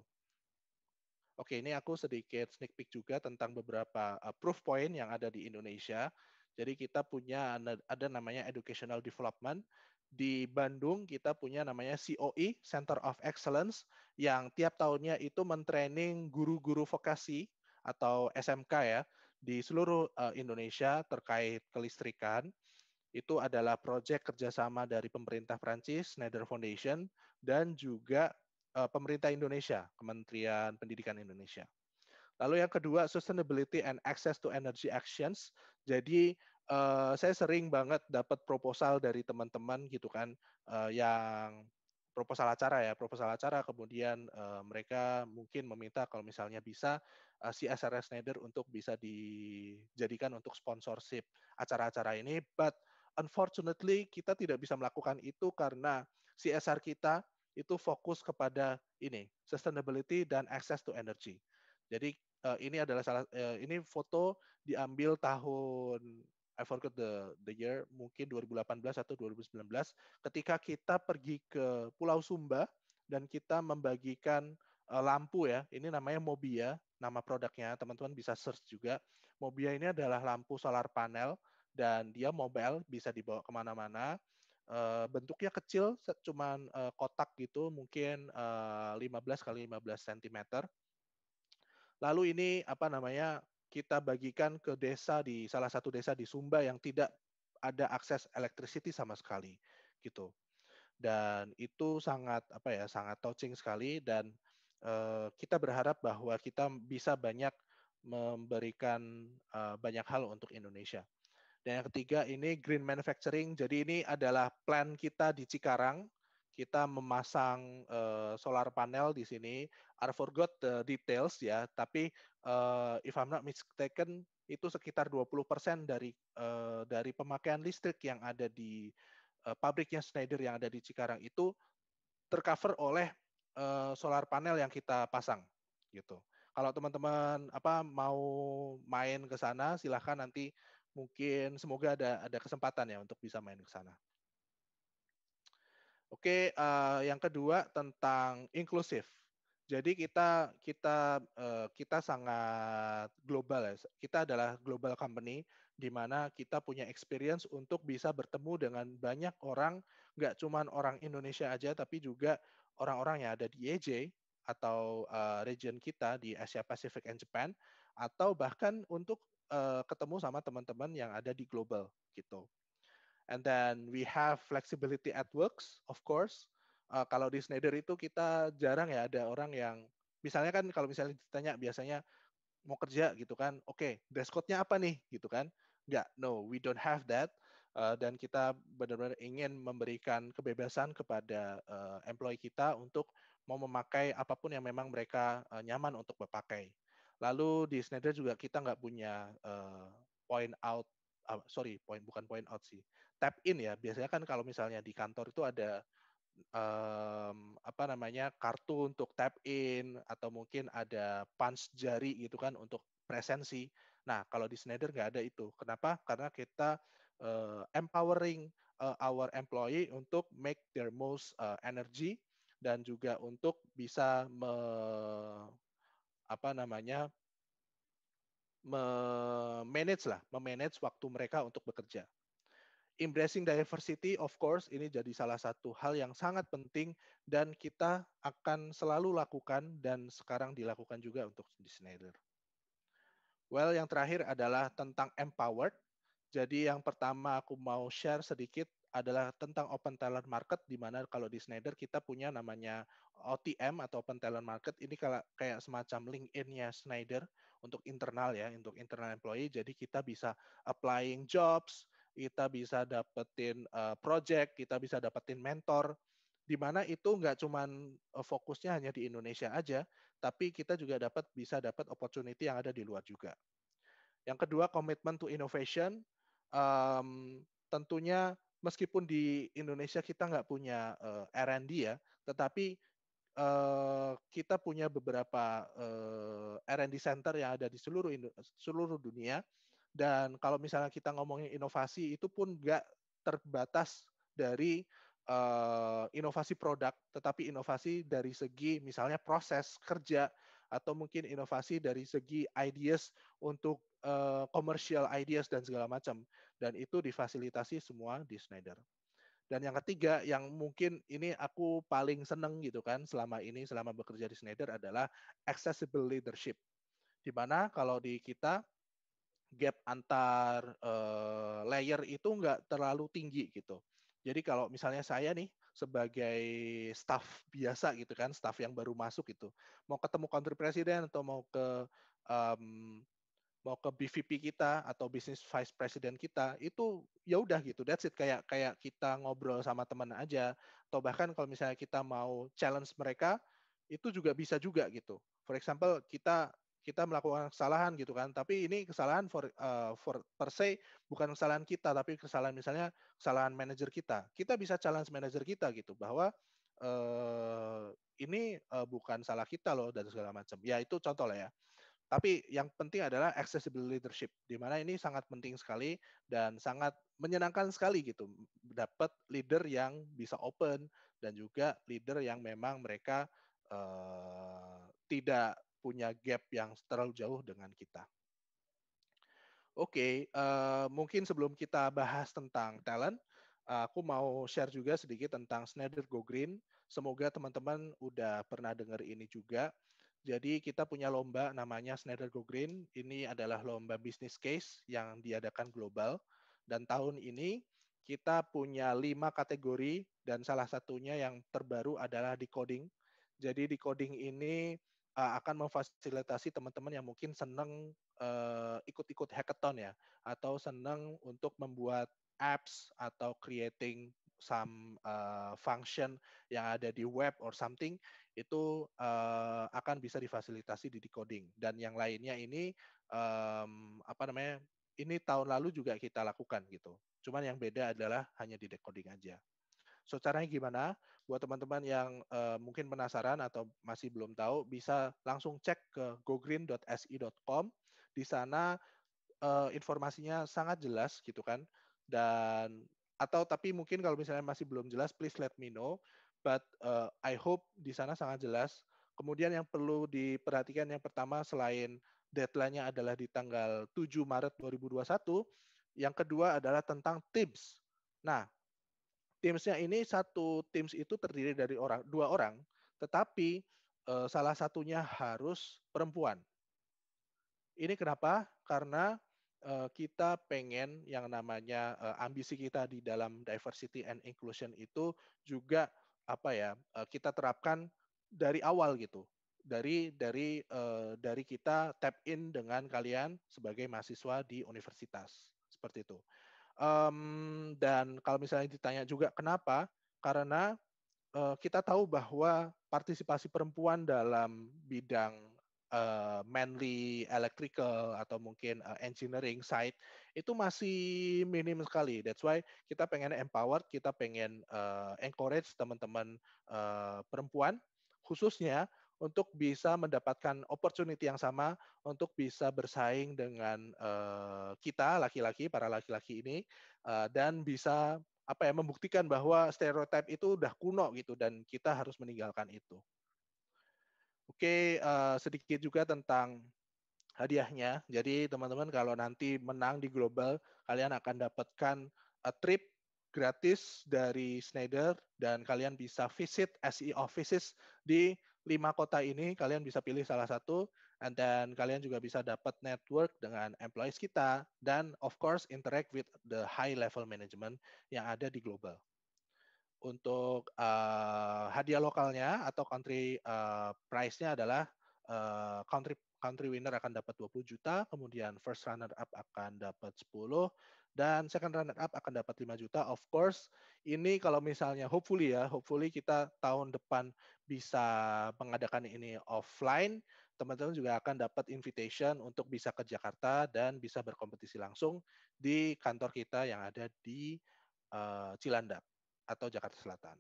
Oke, ini aku sedikit sneak peek juga tentang beberapa uh, proof point yang ada di Indonesia. Jadi kita punya ada namanya Educational Development di Bandung kita punya namanya COE Center of Excellence yang tiap tahunnya itu mentraining guru-guru vokasi atau SMK ya di seluruh uh, Indonesia terkait kelistrikan itu adalah proyek kerjasama dari pemerintah Prancis, Schneider Foundation, dan juga eh, pemerintah Indonesia, Kementerian Pendidikan Indonesia. Lalu yang kedua, sustainability and access to energy actions. Jadi eh, saya sering banget dapat proposal dari teman-teman gitu kan eh, yang proposal acara ya, proposal acara kemudian mereka mungkin meminta kalau misalnya bisa uh, si SRS Schneider untuk bisa dijadikan untuk sponsorship acara-acara ini but Unfortunately, kita tidak bisa melakukan itu karena CSR kita itu fokus kepada ini, sustainability dan access to energy. Jadi uh, ini adalah salah uh, ini foto diambil tahun I forget the the year mungkin 2018 atau 2019 ketika kita pergi ke Pulau Sumba dan kita membagikan uh, lampu ya. Ini namanya Mobia, nama produknya. Teman-teman bisa search juga. Mobia ini adalah lampu solar panel dan dia mobile bisa dibawa kemana-mana eh, bentuknya kecil, cuman eh, kotak gitu, mungkin uh, eh, 15 kali 15 cm. Lalu ini apa namanya? Kita bagikan ke desa di salah satu desa di Sumba yang tidak ada akses electricity sama sekali gitu. Dan itu sangat apa ya, sangat touching sekali dan kita berharap bahwa kita bisa banyak memberikan banyak hal untuk Indonesia. Dan yang ketiga ini green manufacturing. Jadi ini adalah plan kita di Cikarang. Kita memasang uh, solar panel di sini. I forgot the details ya, tapi uh, if I'm not mistaken itu sekitar 20% dari uh, dari pemakaian listrik yang ada di uh, pabriknya Schneider yang ada di Cikarang itu tercover oleh uh, solar panel yang kita pasang gitu. Kalau teman-teman apa mau main ke sana silahkan nanti mungkin semoga ada ada kesempatan ya untuk bisa main ke sana. Oke, uh, yang kedua tentang inklusif. Jadi kita kita uh, kita sangat global ya. Kita adalah global company di mana kita punya experience untuk bisa bertemu dengan banyak orang, nggak cuman orang Indonesia aja, tapi juga orang-orang yang ada di EJ atau uh, region kita di Asia Pacific and Japan, atau bahkan untuk Eh, ketemu sama teman-teman yang ada di global gitu. And then we have flexibility at works, of course. Uh, kalau di Schneider itu kita jarang ya ada orang yang misalnya kan kalau misalnya ditanya biasanya mau kerja gitu kan, oke okay, dress code-nya apa nih gitu kan? Enggak, no, we don't have that. Uh, dan kita benar-benar ingin memberikan kebebasan kepada uh, employee kita untuk mau memakai apapun yang memang mereka uh, nyaman untuk berpakai Lalu di Schneider juga kita nggak punya uh, point out, uh, sorry, point bukan point out sih, tap in ya. Biasanya kan kalau misalnya di kantor itu ada um, apa namanya kartu untuk tap in atau mungkin ada punch jari gitu kan untuk presensi. Nah kalau di Schneider nggak ada itu. Kenapa? Karena kita uh, empowering uh, our employee untuk make their most uh, energy dan juga untuk bisa me apa namanya memanage lah, memanage waktu mereka untuk bekerja. Embracing diversity, of course, ini jadi salah satu hal yang sangat penting dan kita akan selalu lakukan dan sekarang dilakukan juga untuk di Well, yang terakhir adalah tentang empowered. Jadi yang pertama aku mau share sedikit adalah tentang open talent market di mana kalau di Schneider kita punya namanya OTM atau open talent market ini kayak semacam LinkedIn-nya Schneider untuk internal ya, untuk internal employee. Jadi kita bisa applying jobs, kita bisa dapetin uh, project, kita bisa dapetin mentor di mana itu nggak cuman eh, fokusnya hanya di Indonesia aja, tapi kita juga dapat bisa dapat opportunity yang ada di luar juga. Yang kedua, komitmen to innovation. Um, tentunya meskipun di Indonesia kita nggak punya uh, eh, R&D ya, tetapi uh, kita punya beberapa uh, eh, R&D center yang ada di seluruh Indo seluruh dunia. Dan kalau misalnya kita ngomongin inovasi itu pun nggak terbatas dari uh, inovasi produk, tetapi inovasi dari segi misalnya proses kerja atau mungkin inovasi dari segi ideas untuk uh, commercial ideas dan segala macam dan itu difasilitasi semua di Schneider. Dan yang ketiga yang mungkin ini aku paling seneng gitu kan selama ini selama bekerja di Schneider adalah accessible leadership. Di mana kalau di kita gap antar uh, layer itu nggak terlalu tinggi gitu. Jadi kalau misalnya saya nih sebagai staff biasa gitu kan, staff yang baru masuk itu mau ketemu country president atau mau ke um, mau ke BVP kita atau bisnis vice president kita itu ya udah gitu that's it kayak kayak kita ngobrol sama teman aja atau bahkan kalau misalnya kita mau challenge mereka itu juga bisa juga gitu for example kita kita melakukan kesalahan gitu kan tapi ini kesalahan for, uh, for per se bukan kesalahan kita tapi kesalahan misalnya kesalahan manajer kita kita bisa challenge manajer kita gitu bahwa uh, ini uh, bukan salah kita loh dan segala macam ya itu contoh lah ya tapi yang penting adalah accessible leadership di mana ini sangat penting sekali dan sangat menyenangkan sekali gitu dapat leader yang bisa open dan juga leader yang memang mereka uh, tidak punya gap yang terlalu jauh dengan kita. Oke, okay, uh, eh, mungkin sebelum kita bahas tentang talent, uh, aku mau share juga sedikit tentang Snyder Go Green. Semoga teman-teman udah pernah dengar ini juga. Jadi kita punya lomba namanya Schneider Go Green. Ini adalah lomba bisnis case yang diadakan global. Dan tahun ini kita punya lima kategori dan salah satunya yang terbaru adalah decoding. Jadi decoding ini eh, akan memfasilitasi teman-teman yang mungkin senang eh, ikut-ikut hackathon ya atau senang untuk membuat apps atau creating some uh, function yang ada di web or something itu uh, akan bisa difasilitasi di decoding dan yang lainnya ini um, apa namanya ini tahun lalu juga kita lakukan gitu cuman yang beda adalah hanya di decoding aja So caranya gimana? Buat teman-teman yang uh, mungkin penasaran atau masih belum tahu, bisa langsung cek ke gogreen.si.com. E di sana uh, informasinya sangat jelas gitu kan. Dan atau tapi mungkin kalau misalnya masih belum jelas please let me know but uh, I hope di sana sangat jelas kemudian yang perlu diperhatikan yang pertama selain deadline-nya adalah di tanggal 7 Maret 2021 yang kedua adalah tentang tips nah teamsnya ini satu teams itu terdiri dari orang dua orang tetapi uh, salah satunya harus perempuan ini kenapa karena Eh, kita pengen yang namanya eh, ambisi kita di dalam diversity and inclusion itu juga apa ya eh, kita terapkan dari awal gitu dari dari dari kita tap in dengan kalian sebagai mahasiswa di universitas seperti itu dan kalau misalnya ditanya juga kenapa karena kita tahu bahwa partisipasi perempuan dalam bidang uh, mainly electrical atau mungkin uh, engineering side itu masih minim sekali. That's why kita pengen empower, kita pengen uh, encourage teman-teman uh, perempuan khususnya untuk bisa mendapatkan opportunity yang sama untuk bisa bersaing dengan uh, kita laki-laki para laki-laki ini uh, dan bisa apa ya membuktikan bahwa stereotip itu udah kuno gitu dan kita harus meninggalkan itu. Oke, uh, sedikit juga tentang hadiahnya. Jadi teman-teman kalau nanti menang di global, kalian akan dapatkan a trip gratis dari Schneider dan kalian bisa visit SE offices di lima kota ini kalian bisa pilih salah satu and then kalian juga bisa dapat network dengan employees kita dan of course interact with the high level management yang ada di global untuk uh, hadiah lokalnya atau country uh, eh, price nya adalah uh, country country winner akan dapat 20 juta, kemudian first runner up akan dapat 10 dan second runner up akan dapat 5 juta. Of course, ini kalau misalnya hopefully ya, hopefully kita tahun depan bisa mengadakan ini offline, teman-teman juga akan dapat invitation untuk bisa ke Jakarta dan bisa berkompetisi langsung di kantor kita yang ada di uh, Cilandak atau Jakarta Selatan.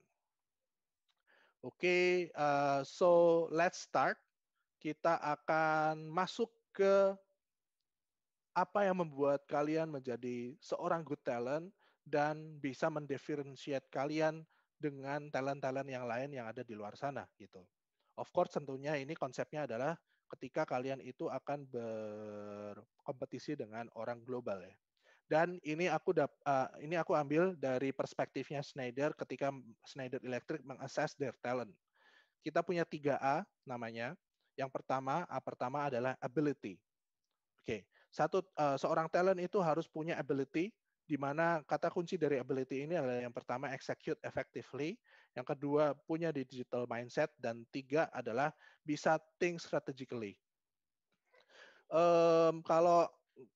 Oke, okay, uh, eh, so let's start. Kita akan masuk ke apa yang membuat kalian menjadi seorang good talent dan bisa mendiferensiat kalian dengan talent-talent yang lain yang ada di luar sana gitu. Of course tentunya ini konsepnya adalah ketika kalian itu akan berkompetisi dengan orang global ya dan ini aku uh, ini aku ambil dari perspektifnya Schneider ketika Schneider Electric mengassess their talent. Kita punya 3A namanya. Yang pertama, A pertama adalah ability. Oke, okay. satu uh, seorang talent itu harus punya ability di mana kata kunci dari ability ini adalah yang pertama execute effectively, yang kedua punya digital mindset dan tiga adalah bisa think strategically. Um, kalau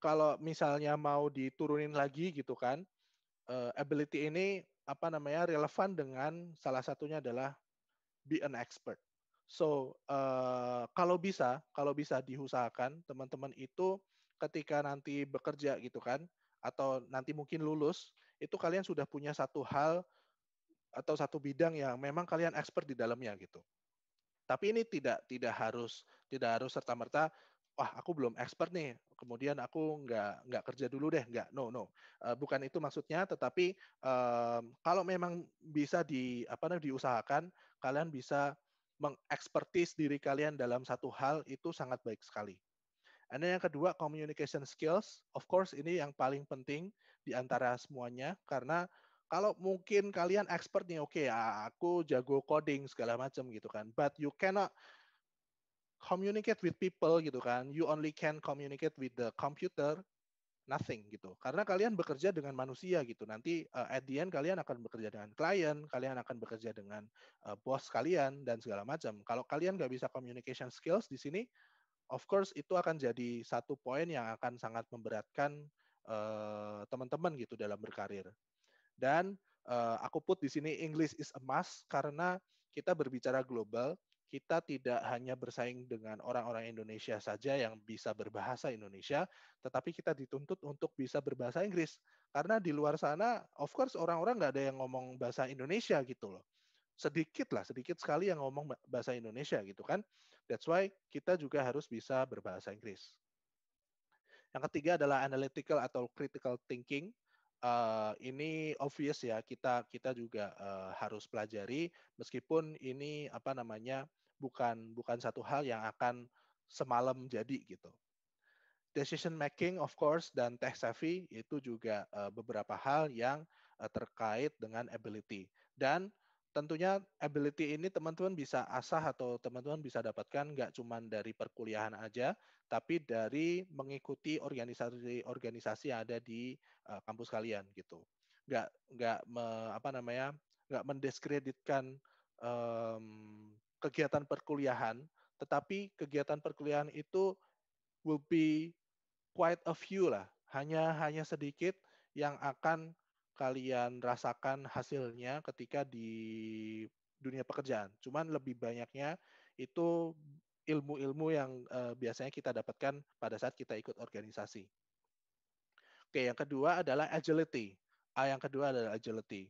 kalau misalnya mau diturunin lagi gitu kan, uh, ability ini apa namanya relevan dengan salah satunya adalah be an expert. So uh, kalau bisa, kalau bisa diusahakan teman-teman itu ketika nanti bekerja gitu kan, atau nanti mungkin lulus, itu kalian sudah punya satu hal atau satu bidang yang memang kalian expert di dalamnya gitu. Tapi ini tidak tidak harus tidak harus serta merta wah aku belum expert nih kemudian aku nggak nggak kerja dulu deh nggak no no uh, bukan itu maksudnya tetapi um, kalau memang bisa di apa namanya diusahakan kalian bisa mengekspertis diri kalian dalam satu hal itu sangat baik sekali Dan yang kedua communication skills, of course ini yang paling penting di antara semuanya karena kalau mungkin kalian expert nih, oke okay, ah, aku jago coding segala macam gitu kan, but you cannot communicate with people gitu kan. You only can communicate with the computer, nothing gitu. Karena kalian bekerja dengan manusia gitu. Nanti uh, at the end kalian akan bekerja dengan klien, kalian akan bekerja dengan uh, bos kalian dan segala macam. Kalau kalian nggak bisa communication skills di sini, of course itu akan jadi satu poin yang akan sangat memberatkan eh, teman-teman uh, gitu dalam berkarir. Dan uh, aku put di sini English is a must karena kita berbicara global kita tidak hanya bersaing dengan orang-orang Indonesia saja yang bisa berbahasa Indonesia, tetapi kita dituntut untuk bisa berbahasa Inggris. Karena di luar sana, of course orang-orang nggak ada yang ngomong bahasa Indonesia gitu loh. Sedikit lah, sedikit sekali yang ngomong bahasa Indonesia gitu kan. That's why kita juga harus bisa berbahasa Inggris. Yang ketiga adalah analytical atau critical thinking. Uh, ini obvious ya kita kita juga uh, harus pelajari meskipun ini apa namanya bukan bukan satu hal yang akan semalam jadi gitu. Decision making of course dan tech savvy itu juga uh, beberapa hal yang uh, terkait dengan ability dan tentunya ability ini teman-teman bisa asah atau teman-teman bisa dapatkan nggak cuma dari perkuliahan aja, tapi dari mengikuti organisasi-organisasi yang ada di uh, kampus kalian gitu. Nggak nggak me, apa namanya nggak mendiskreditkan mmm, kegiatan perkuliahan, tetapi kegiatan perkuliahan itu will be quite a few lah, hanya hanya sedikit yang akan kalian rasakan hasilnya ketika di dunia pekerjaan. Cuman lebih banyaknya itu ilmu-ilmu yang uh, biasanya kita dapatkan pada saat kita ikut organisasi. Oke, yang kedua adalah agility. A yang kedua adalah agility.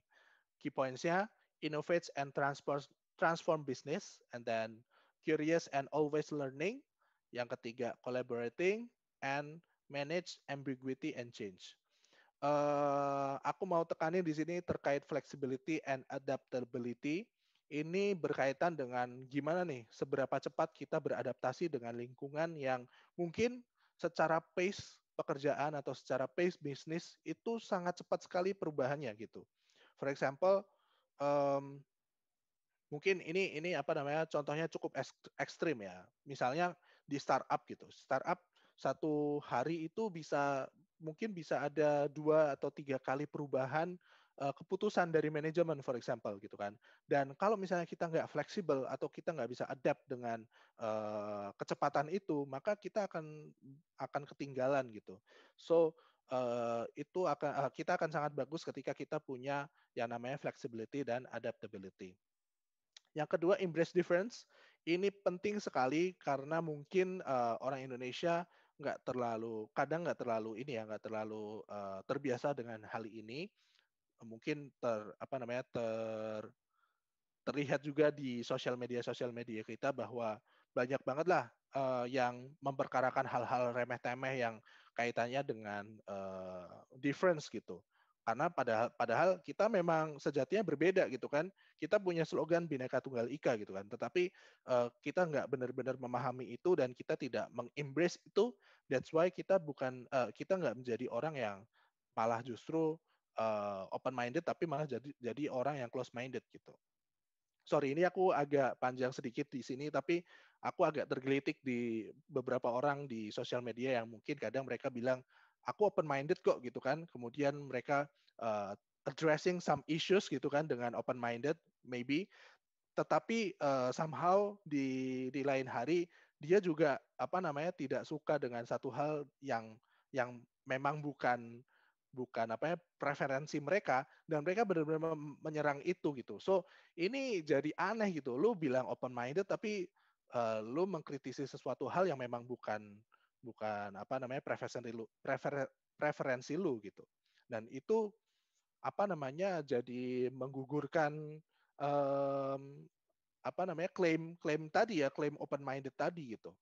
Key points-nya innovates and transforms transform business, and then curious and always learning. Yang ketiga, collaborating and manage ambiguity and change. Uh, aku mau tekanin di sini terkait flexibility and adaptability. Ini berkaitan dengan gimana nih, seberapa cepat kita beradaptasi dengan lingkungan yang mungkin secara pace pekerjaan atau secara pace bisnis itu sangat cepat sekali perubahannya gitu. For example, um, mungkin ini ini apa namanya contohnya cukup ekstrim ya misalnya di startup gitu startup satu hari itu bisa mungkin bisa ada dua atau tiga kali perubahan eh, keputusan dari manajemen for example gitu kan dan kalau misalnya kita nggak fleksibel atau kita nggak bisa adapt dengan uh, kecepatan itu maka kita akan akan ketinggalan gitu so Uh, itu akan uh, kita akan sangat bagus ketika kita punya yang namanya flexibility dan adaptability. Yang kedua, embrace difference. Ini penting sekali karena mungkin uh, orang Indonesia nggak terlalu, kadang nggak terlalu ini ya, nggak terlalu uh, terbiasa dengan hal ini. Mungkin ter apa namanya ter terlihat juga di sosial media sosial media kita bahwa banyak banget lah uh, yang memperkarakan hal-hal remeh-temeh yang kaitannya dengan uh, difference gitu karena padahal padahal kita memang sejatinya berbeda gitu kan kita punya slogan bineka tunggal ika gitu kan tetapi uh, kita nggak benar-benar memahami itu dan kita tidak mengembrace itu that's why kita bukan uh, kita nggak menjadi orang yang malah justru uh, eh, open minded tapi malah jadi jadi orang yang close minded gitu sorry ini aku agak panjang sedikit di sini tapi aku agak tergelitik di beberapa orang di sosial media yang mungkin kadang mereka bilang aku open minded kok gitu kan. Kemudian mereka uh, addressing some issues gitu kan dengan open minded maybe tetapi uh, somehow di di lain hari dia juga apa namanya tidak suka dengan satu hal yang yang memang bukan bukan apa ya preferensi mereka dan mereka benar-benar menyerang itu gitu. So ini jadi aneh gitu. Lu bilang open minded tapi uh, lu mengkritisi sesuatu hal yang memang bukan bukan apa namanya preferensi lu prefer, preferensi lu gitu dan itu apa namanya jadi menggugurkan um, apa namanya klaim klaim tadi ya klaim open minded tadi gitu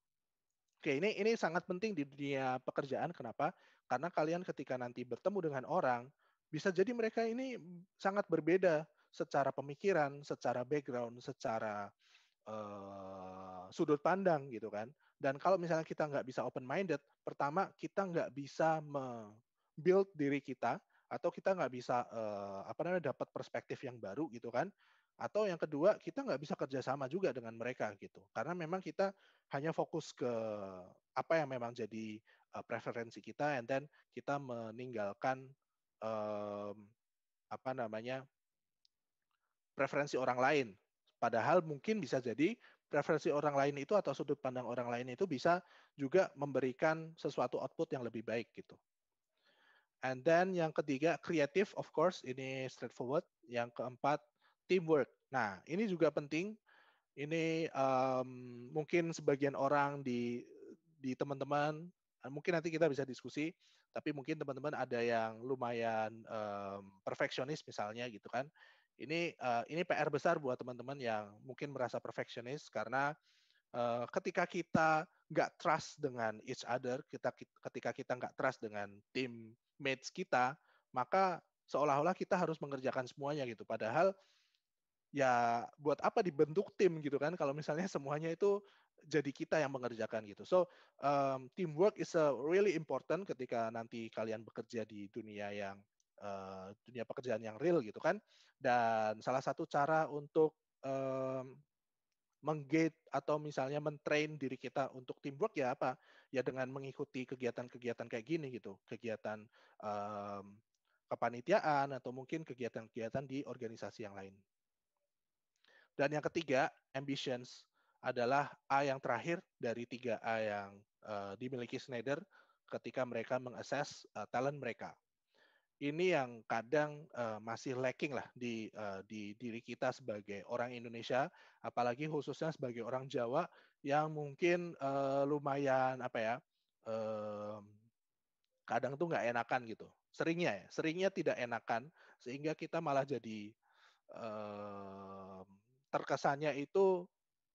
Oke, ini ini sangat penting di dunia pekerjaan. Kenapa? Karena kalian ketika nanti bertemu dengan orang, bisa jadi mereka ini sangat berbeda secara pemikiran, secara background, secara uh, sudut pandang gitu kan. Dan kalau misalnya kita nggak bisa open-minded, pertama kita nggak bisa build diri kita atau kita nggak bisa uh, apa namanya dapat perspektif yang baru gitu kan atau yang kedua kita nggak bisa kerjasama juga dengan mereka gitu karena memang kita hanya fokus ke apa yang memang jadi uh, preferensi kita and then kita meninggalkan um, apa namanya preferensi orang lain padahal mungkin bisa jadi preferensi orang lain itu atau sudut pandang orang lain itu bisa juga memberikan sesuatu output yang lebih baik gitu. And then yang ketiga creative of course ini straightforward. Yang keempat teamwork. Nah ini juga penting. Ini um, mungkin sebagian orang di di teman-teman mungkin nanti kita bisa diskusi. Tapi mungkin teman-teman ada yang lumayan um, perfeksionis misalnya gitu kan ini uh, ini PR besar buat teman-teman yang mungkin merasa perfeksionis karena uh, ketika kita nggak trust dengan each other, kita ketika kita nggak trust dengan tim mates kita, maka seolah-olah kita harus mengerjakan semuanya gitu. Padahal ya buat apa dibentuk tim gitu kan kalau misalnya semuanya itu jadi kita yang mengerjakan gitu. So um, teamwork is a really important ketika nanti kalian bekerja di dunia yang Eh, dunia pekerjaan yang real gitu kan. Dan salah satu cara untuk menggate atau misalnya mentrain diri kita untuk teamwork ya apa? Ya dengan mengikuti kegiatan-kegiatan kayak gini gitu, kegiatan um, kepanitiaan atau mungkin kegiatan-kegiatan di organisasi yang lain. Dan yang ketiga, ambitions adalah A yang terakhir dari tiga A yang uh, dimiliki Schneider ketika mereka mengakses uh, eh, talent mereka ini yang kadang uh, masih lacking lah di, uh, di diri kita sebagai orang Indonesia, apalagi khususnya sebagai orang Jawa yang mungkin uh, lumayan apa ya, uh, kadang tuh nggak enakan gitu. Seringnya ya, seringnya tidak enakan sehingga kita malah jadi uh, terkesannya itu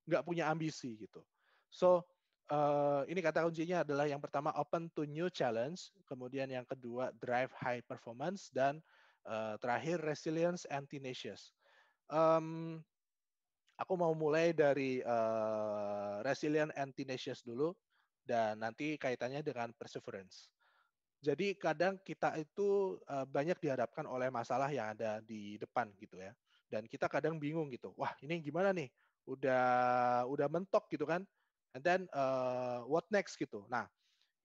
nggak punya ambisi gitu. So Eh, ini kata kuncinya adalah yang pertama open to new challenge, kemudian yang kedua drive high performance dan uh, terakhir resilience and tenacious. Um, aku mau mulai dari uh, resilient and tenacious dulu dan nanti kaitannya dengan perseverance. Jadi kadang kita itu uh, banyak dihadapkan oleh masalah yang ada di depan gitu ya. Dan kita kadang bingung gitu. Wah, ini gimana nih? Udah udah mentok gitu kan? and then uh, what next gitu. Nah,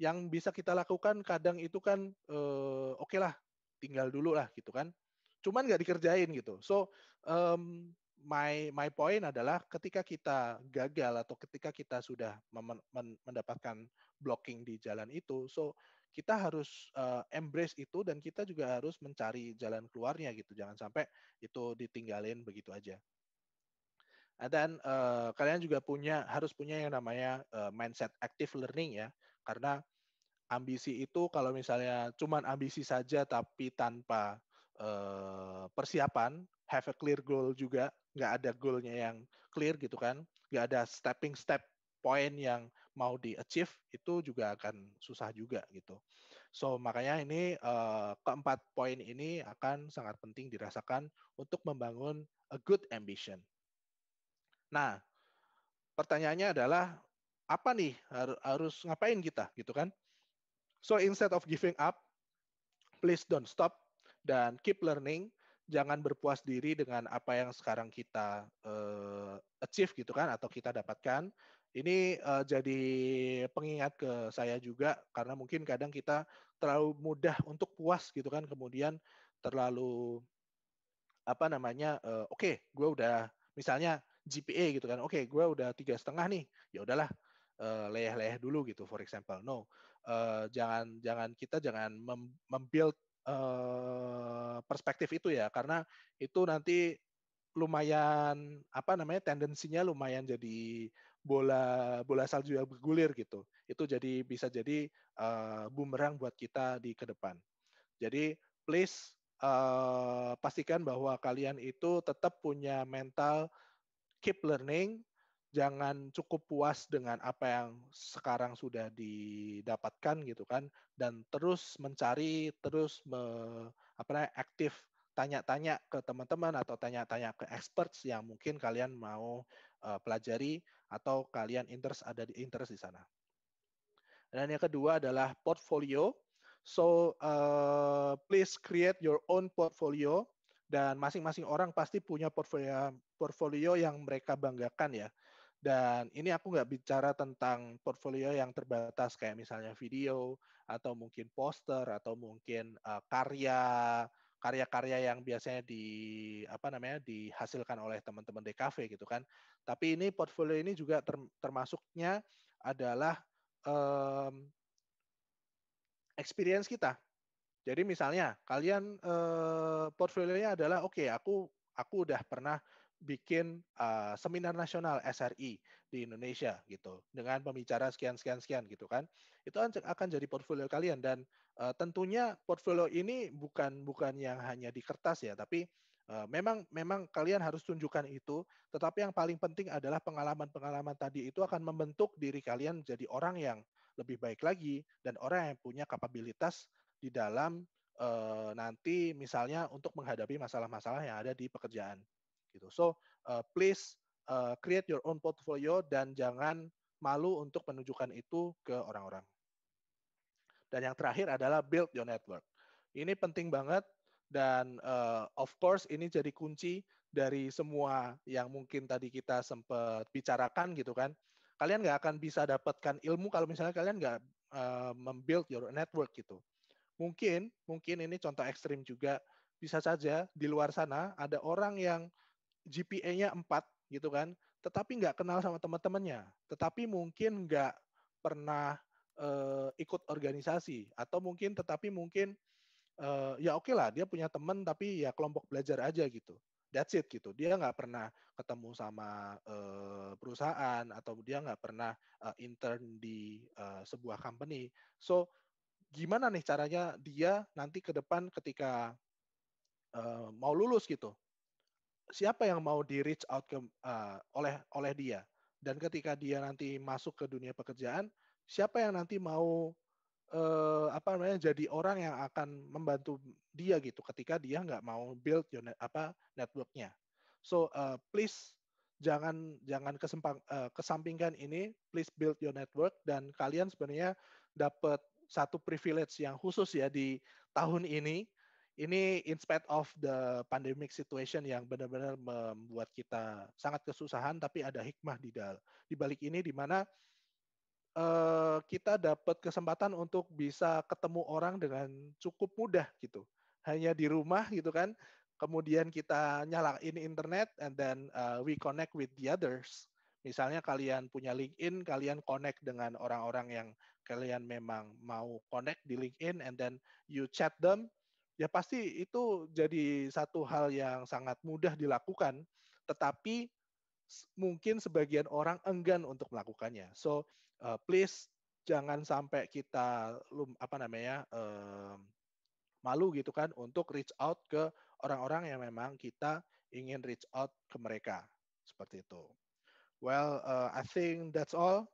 yang bisa kita lakukan kadang itu kan uh, oke okay lah, tinggal dulu lah gitu kan. Cuman nggak dikerjain gitu. So um, my my point adalah ketika kita gagal atau ketika kita sudah mendapatkan blocking di jalan itu, so kita harus uh, embrace itu dan kita juga harus mencari jalan keluarnya gitu. Jangan sampai itu ditinggalin begitu aja. Ah, dan uh, kalian juga punya harus punya yang namanya uh, mindset active learning ya, karena ambisi itu kalau misalnya cuma ambisi saja tapi tanpa uh, persiapan, have a clear goal juga, nggak ada goalnya yang clear gitu kan, nggak ada stepping step point yang mau di achieve itu juga akan susah juga gitu. So makanya ini uh, keempat poin ini akan sangat penting dirasakan untuk membangun a good ambition Nah, pertanyaannya adalah apa nih harus ngapain kita gitu kan? So instead of giving up, please don't stop dan keep learning. Jangan berpuas diri dengan apa yang sekarang kita uh, achieve gitu kan atau kita dapatkan. Ini uh, jadi pengingat ke saya juga karena mungkin kadang kita terlalu mudah untuk puas gitu kan kemudian terlalu apa namanya uh, oke okay, gue udah misalnya GPA gitu kan. Oke, okay, gue udah tiga setengah nih. Ya udahlah, eh, leleh-leleh dulu gitu. For example, no, uh, jangan jangan kita jangan mem membuild uh, perspektif itu ya, karena itu nanti lumayan apa namanya tendensinya lumayan jadi bola bola salju yang bergulir gitu. Itu jadi bisa jadi uh, bumerang buat kita di ke depan. Jadi please uh, pastikan bahwa kalian itu tetap punya mental keep learning, jangan cukup puas dengan apa yang sekarang sudah didapatkan gitu kan dan terus mencari terus me, apa namanya aktif tanya-tanya ke teman-teman atau tanya-tanya ke experts yang mungkin kalian mau uh, pelajari atau kalian interest ada di interest di sana. Dan yang kedua adalah portfolio. So uh, please create your own portfolio dan masing-masing orang pasti punya portfolio portfolio yang mereka banggakan ya. Dan ini aku nggak bicara tentang portfolio yang terbatas kayak misalnya video atau mungkin poster atau mungkin uh, karya karya-karya yang biasanya di apa namanya dihasilkan oleh teman-teman DKV gitu kan. Tapi ini portfolio ini juga termasuknya adalah um, experience kita jadi misalnya kalian eh, portfolionya adalah oke okay, aku aku udah pernah bikin uh, seminar nasional SRI di Indonesia gitu dengan pembicara sekian sekian sekian gitu kan itu akan jadi portfolio kalian dan uh, tentunya portfolio ini bukan bukan yang hanya di kertas ya tapi uh, memang memang kalian harus tunjukkan itu tetapi yang paling penting adalah pengalaman-pengalaman tadi itu akan membentuk diri kalian jadi orang yang lebih baik lagi dan orang yang punya kapabilitas di dalam e, nanti misalnya untuk menghadapi masalah-masalah yang ada di pekerjaan gitu. So uh, please uh, create your own portfolio dan jangan malu untuk menunjukkan itu ke orang-orang. Dan yang terakhir adalah build your network. Ini penting banget dan uh, of course ini jadi kunci dari semua yang mungkin tadi kita sempat bicarakan gitu kan. Kalian nggak akan bisa dapatkan ilmu kalau misalnya kalian nggak uh, membuild your network gitu. Mungkin, mungkin ini contoh ekstrim juga. Bisa saja di luar sana ada orang yang GPA-nya 4 gitu kan, tetapi nggak kenal sama teman-temannya, tetapi mungkin nggak pernah uh, ikut organisasi atau mungkin tetapi mungkin uh, ya oke okay lah dia punya teman tapi ya kelompok belajar aja gitu that's it gitu dia nggak pernah ketemu sama uh, perusahaan atau dia nggak pernah uh, intern di uh, sebuah company so gimana nih caranya dia nanti ke depan ketika uh, mau lulus gitu siapa yang mau di reach out ke uh, oleh oleh dia dan ketika dia nanti masuk ke dunia pekerjaan siapa yang nanti mau uh, apa namanya jadi orang yang akan membantu dia gitu ketika dia nggak mau build your net, apa networknya so uh, please jangan jangan kesempang, uh, kesampingkan ini please build your network dan kalian sebenarnya dapat satu privilege yang khusus ya di tahun ini. Ini in spite of the pandemic situation yang benar-benar membuat kita sangat kesusahan, tapi ada hikmah di, dal di balik ini di mana eh, kita dapat kesempatan untuk bisa ketemu orang dengan cukup mudah gitu. Hanya di rumah gitu kan. Kemudian kita nyalain internet and then uh, we connect with the others. Misalnya kalian punya LinkedIn, kalian connect dengan orang-orang yang kalian memang mau connect di LinkedIn and then you chat them, ya pasti itu jadi satu hal yang sangat mudah dilakukan, tetapi mungkin sebagian orang enggan untuk melakukannya. So uh, please jangan sampai kita apa namanya uh, malu gitu kan untuk reach out ke orang-orang yang memang kita ingin reach out ke mereka seperti itu. Well, uh, I think that's all.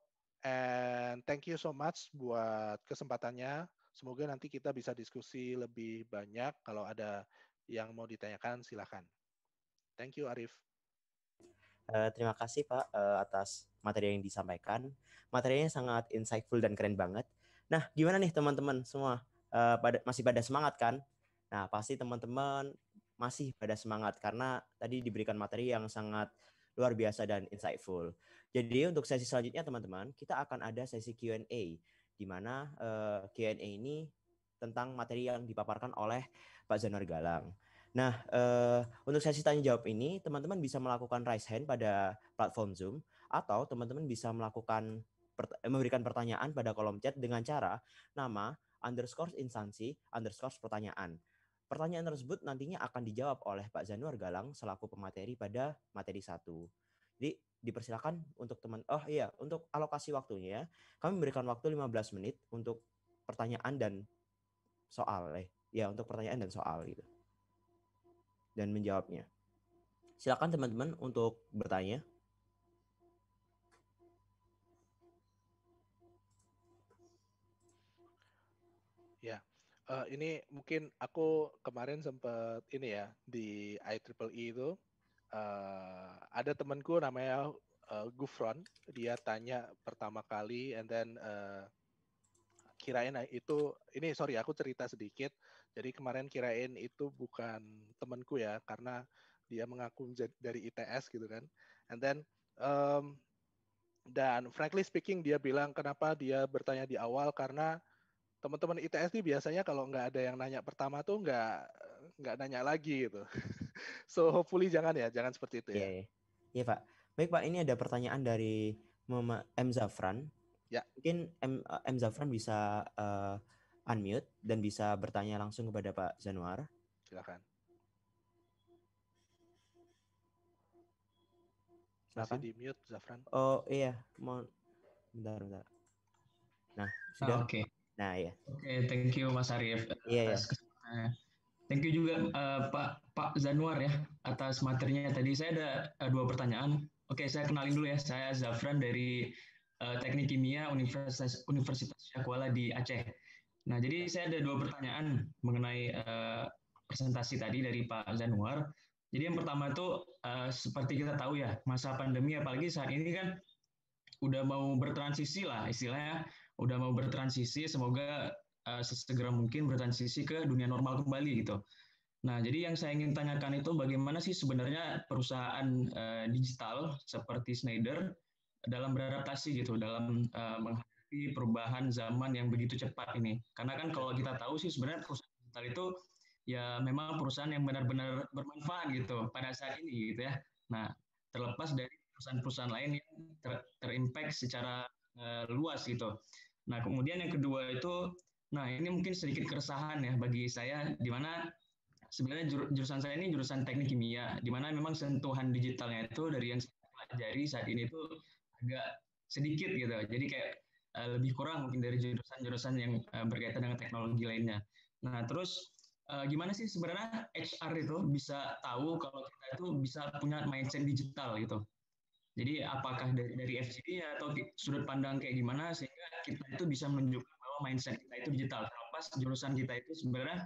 And thank you so much buat kesempatannya. Semoga nanti kita bisa diskusi lebih banyak. Kalau ada yang mau ditanyakan, silahkan. Thank you, Arif. Uh, terima kasih Pak uh, atas materi yang disampaikan. Materinya sangat insightful dan keren banget. Nah, gimana nih teman-teman semua? Uh, pada, masih pada semangat kan? Nah, pasti teman-teman masih pada semangat karena tadi diberikan materi yang sangat luar biasa dan insightful. Jadi untuk sesi selanjutnya teman-teman, kita akan ada sesi Q&A di mana uh, eh, Q&A ini tentang materi yang dipaparkan oleh Pak Zanar Galang. Nah, uh, untuk sesi tanya jawab ini teman-teman bisa melakukan raise hand pada platform Zoom atau teman-teman bisa melakukan eh, memberikan pertanyaan pada kolom chat dengan cara nama underscore instansi underscore pertanyaan. Pertanyaan tersebut nantinya akan dijawab oleh Pak Januar Galang selaku pemateri pada materi satu. Jadi dipersilakan untuk teman oh iya untuk alokasi waktunya ya. kami memberikan waktu 15 menit untuk pertanyaan dan soal eh ya untuk pertanyaan dan soal gitu. Dan menjawabnya. Silakan teman-teman untuk bertanya. Uh, ini mungkin aku kemarin sempat ini ya di IEEE e itu uh, ada temanku namanya uh, Gufron dia tanya pertama kali and then uh, kirain itu ini sorry aku cerita sedikit jadi kemarin kirain itu bukan temanku ya karena dia mengaku dari ITS gitu kan and then um, dan frankly speaking dia bilang kenapa dia bertanya di awal karena teman-teman ITS ini biasanya kalau nggak ada yang nanya pertama tuh nggak nggak nanya lagi gitu. so hopefully jangan ya, jangan seperti itu ya. Iya, yeah, yeah, Pak. Baik Pak, ini ada pertanyaan dari Mama M Zafran. Ya. Yeah. Mungkin M, eh, M Zafran bisa uh, unmute dan bisa bertanya langsung kepada Pak Januar. Silakan. Silakan. Masih di mute Zafran. Oh iya, mau bentar bentar. Nah, sudah. Oh, Oke. Okay. Nah ya. Oke, okay, thank you Mas Arief yeah, iya. atas yeah. Thank you juga uh, Pak Pak Zanuar ya atas materinya tadi. Saya ada uh, dua pertanyaan. Oke, okay, saya kenalin dulu ya. Saya Zafran dari uh, Teknik Kimia Universitas Universitas Syakwala di Aceh. Nah, jadi saya ada dua pertanyaan mengenai uh, presentasi tadi dari Pak Zanuar. Jadi yang pertama itu uh, seperti kita tahu ya masa pandemi apalagi saat ini kan udah mau bertransisi lah istilahnya udah mau bertransisi semoga uh, sesegera mungkin bertransisi ke dunia normal kembali gitu. Nah, jadi yang saya ingin tanyakan itu bagaimana sih sebenarnya perusahaan uh, digital seperti Schneider dalam beradaptasi gitu dalam uh, menghadapi perubahan zaman yang begitu cepat ini. Karena kan kalau kita tahu sih sebenarnya perusahaan digital itu ya memang perusahaan yang benar-benar bermanfaat gitu pada saat ini gitu ya. Nah, terlepas dari perusahaan-perusahaan lain yang ter terimpact secara uh, luas gitu. Nah, kemudian yang kedua itu, nah ini mungkin sedikit keresahan ya bagi saya, di mana sebenarnya jur, jurusan saya ini jurusan teknik kimia, di mana memang sentuhan digitalnya itu dari yang saya pelajari saat ini itu agak sedikit gitu. Jadi kayak uh, lebih kurang mungkin dari jurusan-jurusan yang uh, berkaitan dengan teknologi lainnya. Nah, terus uh, gimana sih sebenarnya HR itu bisa tahu kalau kita itu bisa punya mindset digital gitu? Jadi apakah dari, dari FCD atau sudut pandang kayak gimana sehingga kita itu bisa menunjukkan bahwa mindset kita itu digital. Terlepas jurusan kita itu sebenarnya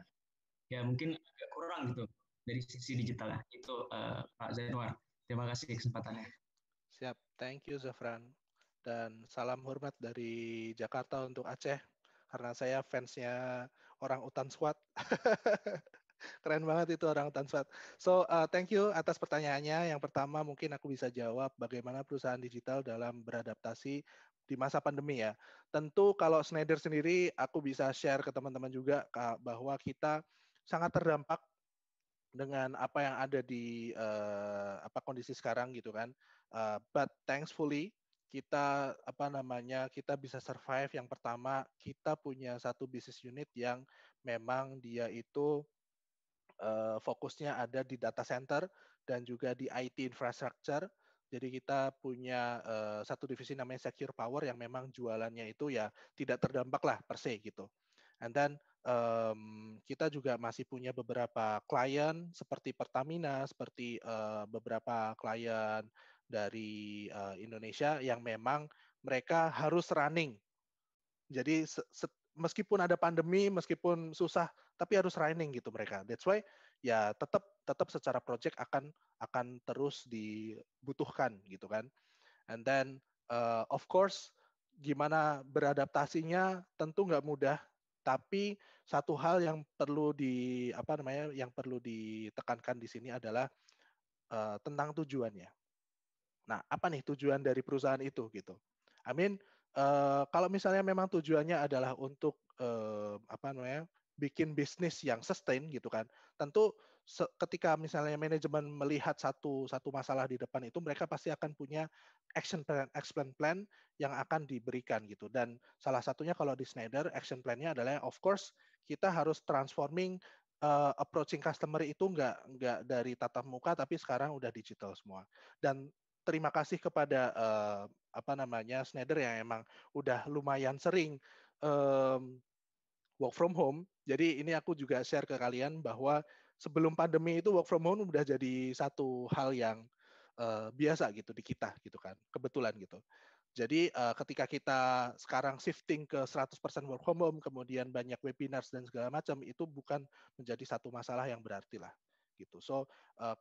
ya mungkin agak kurang gitu dari sisi digital. Itu uh, Pak Zainwar. Terima kasih kesempatannya. Siap. Thank you Zafran. Dan salam hormat dari Jakarta untuk Aceh karena saya fansnya orang utan SWAT. Keren banget itu orang Tansfat. So, uh, thank you atas pertanyaannya. Yang pertama mungkin aku bisa jawab bagaimana perusahaan digital dalam beradaptasi di masa pandemi ya. Tentu kalau Schneider sendiri aku bisa share ke teman-teman juga bahwa kita sangat terdampak dengan apa yang ada di uh, apa kondisi sekarang gitu kan. Uh, but thankfully kita apa namanya kita bisa survive yang pertama kita punya satu bisnis unit yang memang dia itu uh, fokusnya ada di data center dan juga di IT infrastructure. Jadi kita punya uh, satu divisi namanya Secure Power yang memang jualannya itu ya tidak terdampak lah per se gitu. And then um, kita juga masih punya beberapa klien seperti Pertamina, seperti uh, beberapa klien dari uh, Indonesia yang memang mereka harus running. Jadi meskipun ada pandemi, meskipun susah, tapi harus running gitu mereka. That's why ya tetap tetap secara project akan akan terus dibutuhkan gitu kan. And then uh, of course gimana beradaptasinya tentu nggak mudah, tapi satu hal yang perlu di apa namanya yang perlu ditekankan di sini adalah uh, tentang tujuannya. Nah, apa nih tujuan dari perusahaan itu gitu? I mean, Eh, kalau misalnya memang tujuannya adalah untuk uh, apa namanya bikin bisnis yang sustain gitu kan. Tentu ketika misalnya manajemen melihat satu satu masalah di depan itu mereka pasti akan punya action plan action plan yang akan diberikan gitu. Dan salah satunya kalau di Schneider action plan-nya adalah of course kita harus transforming uh, approaching customer itu nggak nggak dari tatap muka tapi sekarang udah digital semua. Dan terima kasih kepada uh, apa namanya Schneider yang emang udah lumayan sering um, work from home. Jadi ini aku juga share ke kalian bahwa sebelum pandemi itu work from home udah jadi satu hal yang uh, biasa gitu di kita gitu kan. Kebetulan gitu. Jadi uh, ketika kita sekarang shifting ke 100% work from home, kemudian banyak webinars dan segala macam itu bukan menjadi satu masalah yang berarti lah gitu. So uh,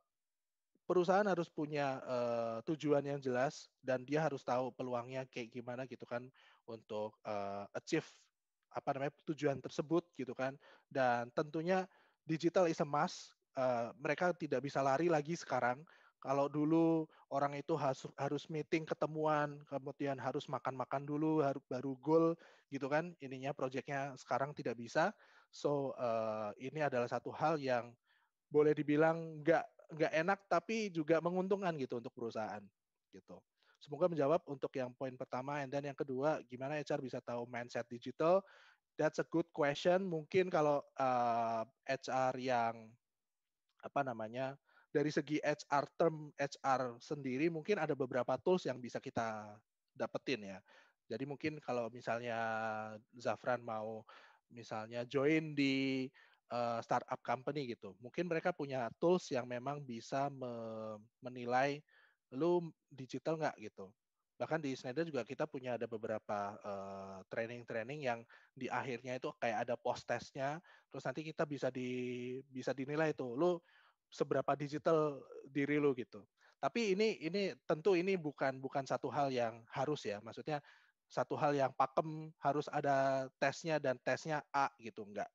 perusahaan harus punya uh, tujuan yang jelas dan dia harus tahu peluangnya kayak gimana gitu kan untuk uh, achieve apa namanya tujuan tersebut gitu kan dan tentunya digital is a must uh, mereka tidak bisa lari lagi sekarang kalau dulu orang itu harus harus meeting ketemuan kemudian harus makan-makan dulu harus baru goal gitu kan ininya proyeknya sekarang tidak bisa so uh, ini adalah satu hal yang boleh dibilang nggak nggak enak tapi juga menguntungkan gitu untuk perusahaan gitu. Semoga menjawab untuk yang poin pertama dan yang kedua gimana HR bisa tahu mindset digital? That's a good question. Mungkin kalau uh, eh, HR yang apa namanya dari segi HR term HR sendiri mungkin ada beberapa tools yang bisa kita dapetin ya. Jadi mungkin kalau misalnya Zafran mau misalnya join di uh, startup company gitu. Mungkin mereka punya tools yang memang bisa me menilai lu digital nggak gitu. Bahkan di Schneider juga kita punya ada beberapa eh, training-training uh, yang di akhirnya itu kayak ada post testnya, terus nanti kita bisa di bisa dinilai itu lu seberapa digital diri lu gitu. Tapi ini ini tentu ini bukan bukan satu hal yang harus ya. Maksudnya satu hal yang pakem harus ada tesnya dan tesnya A gitu enggak.